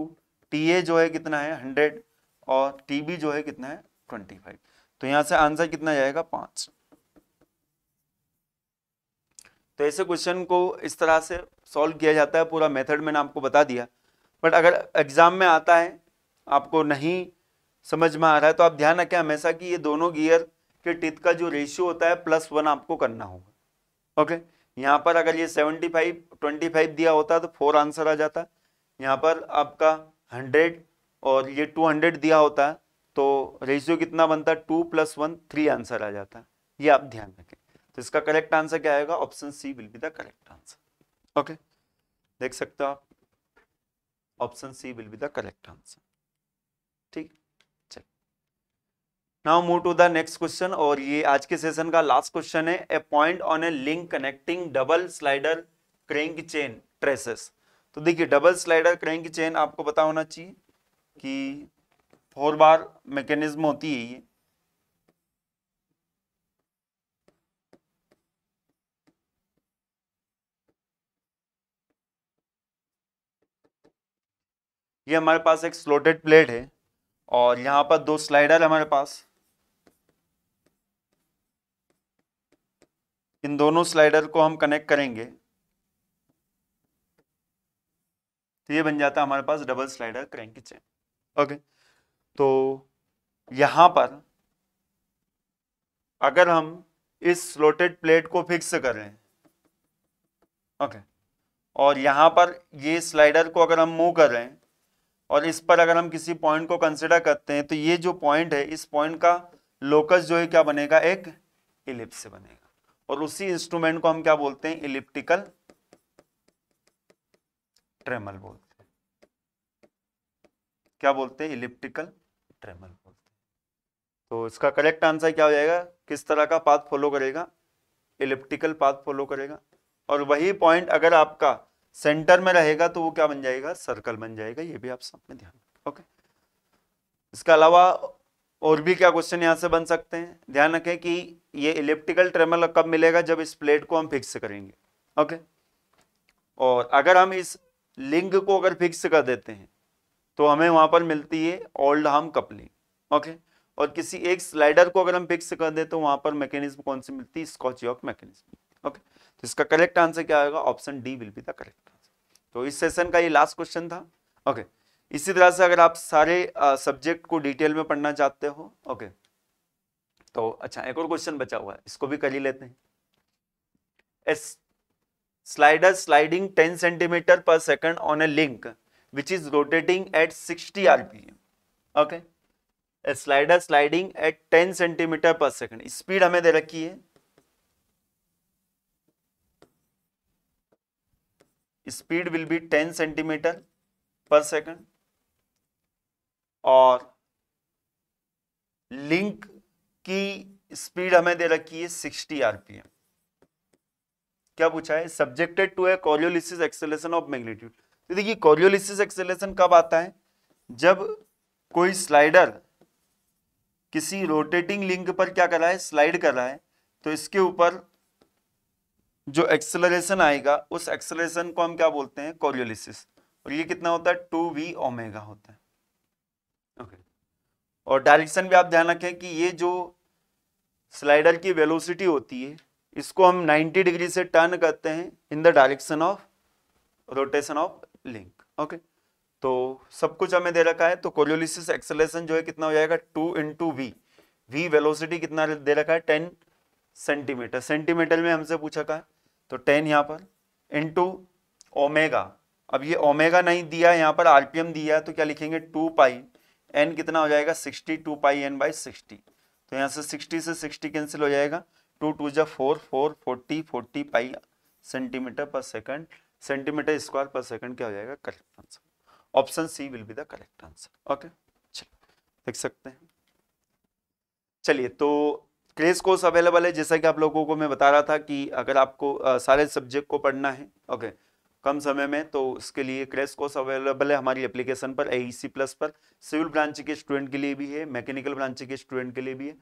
t a जो है कितना है हंड्रेड और टी बी जो है कितना है ट्वेंटी फाइव तो यहां से आंसर कितना जाएगा पांच तो ऐसे क्वेश्चन को इस तरह से सॉल्व किया जाता है पूरा मेथड मैंने आपको बता दिया बट अगर एग्जाम में आता है आपको नहीं समझ में आ रहा है तो आप ध्यान रखें हमेशा कि ये दोनों गियर के टिथ का जो रेशियो होता है प्लस वन आपको करना होगा ओके okay? यहाँ पर अगर ये सेवेंटी फाइव ट्वेंटी फाइव दिया होता तो फोर आंसर आ जाता यहाँ पर आपका हंड्रेड और ये टू हंड्रेड दिया होता तो रेशियो कितना बनता two plus one three answer आ जाता ये आप ध्यान रखें तो इसका करेक्ट आंसर क्या आएगा option C will be the correct answer okay देख सकते हो आप option C will be the correct answer ठीक now move to the next question और ये आज के सेशन का लास्ट क्वेश्चन है a point on a link connecting double slider crank chain traces तो देखिए डबल स्लाइडर क्रेंक चेन आपको पता होना चाहिए कि फोर बार मैकेनिज्म होती है ये ये हमारे पास एक स्लोटेड प्लेट है और यहाँ पर दो स्लाइडर हमारे पास इन दोनों स्लाइडर को हम कनेक्ट करेंगे तो ये बन जाता है हमारे पास double slider crank chain okay तो यहां पर अगर हम इस स्लोटेड प्लेट को फिक्स करें ओके और यहां पर ये स्लाइडर को अगर हम मूव कर रहे हैं और इस पर अगर हम किसी पॉइंट को कंसिडर करते हैं तो ये जो पॉइंट है इस पॉइंट का लोकस जो है क्या बनेगा एक इलिप्स बनेगा और उसी इंस्ट्रूमेंट को हम क्या बोलते हैं इलिप्टिकल ट्रेमल बोलते हैं क्या बोलते हैं इलिप्टिकल ट्रेमल बोलते हैं तो इसका करेक्ट आंसर क्या हो जाएगा किस तरह का पाथ फॉलो करेगा इलिप्टिकल पाथ फॉलो करेगा और वही पॉइंट अगर आपका सेंटर में रहेगा तो वो क्या बन जाएगा सर्कल बन जाएगा ये भी आप सब में ध्यान ओके इसके अलावा और भी क्या क्वेश्चन यहाँ से बन सकते हैं ध्यान रखें कि ये इलिप्टिकल ट्रेमल कब मिलेगा जब इस प्लेट को हम फिक्स करेंगे ओके और अगर हम इस लिंग को अगर फिक्स कर देते हैं तो हमें वहाँ पर मिलती है ओल्ड हार्म कपलिंग ओके और किसी एक स्लाइडर को अगर हम फिक्स कर दें तो वहाँ पर मैकेनिज्म कौन सी मिलती है स्कॉच यॉक मैकेनिज्म ओके तो इसका करेक्ट आंसर क्या होगा option D will be the correct answer तो इस सेशन का ये लास्ट क्वेश्चन था ओके okay. इसी तरह से अगर आप सारे सब्जेक्ट को डिटेल में पढ़ना चाहते हो ओके तो अच्छा एक और क्वेश्चन बचा हुआ है इसको भी कर ही लेते हैं as slider sliding 10 centimetre per second on a link which is rotating at 60 RPM okay a slider sliding at 10 centimetre per second speed हमें दे रखी है speed will be 10 centimetre per second और लिंक की स्पीड हमें दे रखी है सिक्सटी आरपीएम क्या पूछा है subjected to a coriolis acceleration of magnitude तो देखिए कॉरियोलिसिस एक्सेलेशन कब आता है जब कोई स्लाइडर किसी रोटेटिंग लिंक पर क्या कर रहा है स्लाइड कर रहा है तो इसके ऊपर जो एक्सेलरेशन आएगा उस एक्सेलरेशन को हम क्या बोलते हैं कॉरियोलिसिस और ये कितना होता है टू वी ओमेगा होता है ओके और डायरेक्शन भी आप ध्यान रखें कि ये जो स्लाइडर की वेलोसिटी होती है इसको हम 90 डिग्री से टर्न करते हैं in the direction of rotation of link okay तो सब कुछ हमें दे रखा है तो कोरियोलिसिस एक्सलेशन जो है कितना हो जाएगा two into v v velocity कितना दे रखा है टेन सेंटीमीटर सेंटीमीटर में हमसे पूछा का तो टेन यहाँ पर इंटू ओमेगा अब ये ओमेगा नहीं दिया यहाँ पर आरपीएम दिया तो क्या लिखेंगे टू पाई एन कितना हो जाएगा sixty two pi N by sixty तो यहाँ से सिक्सटी से सिक्सटी कैंसिल हो जाएगा टू टू जब four four forty forty pi centimetre per second centimetre square per second क्या हो जाएगा correct answer option C will be the correct answer okay चलो देख सकते हैं चलिए तो क्रेज कोर्स अवेलेबल है जैसा कि आप लोगों को मैं बता रहा था कि अगर आपको आ, सारे सब्जेक्ट को पढ़ना है ओके okay, कम समय में तो उसके लिए क्रेस कोर्स अवेलेबल है हमारी एप्लीकेशन पर ए प्लस e पर सिविल ब्रांच के स्टूडेंट के लिए भी है मैकेनिकल ब्रांच के स्टूडेंट के लिए भी है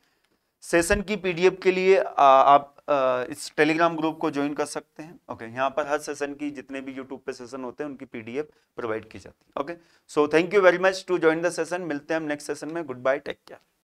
सेशन की पीडीएफ के लिए आ, आप आ, इस टेलीग्राम ग्रुप को ज्वाइन कर सकते हैं ओके यहाँ पर हर सेशन की जितने भी यूट्यूब पे सेशन होते हैं उनकी पीडीएफ प्रोवाइड की जाती है okay so thank you very much to join the session मिलते हैं हम नेक्स्ट सेशन में गुड बाय टेक केयर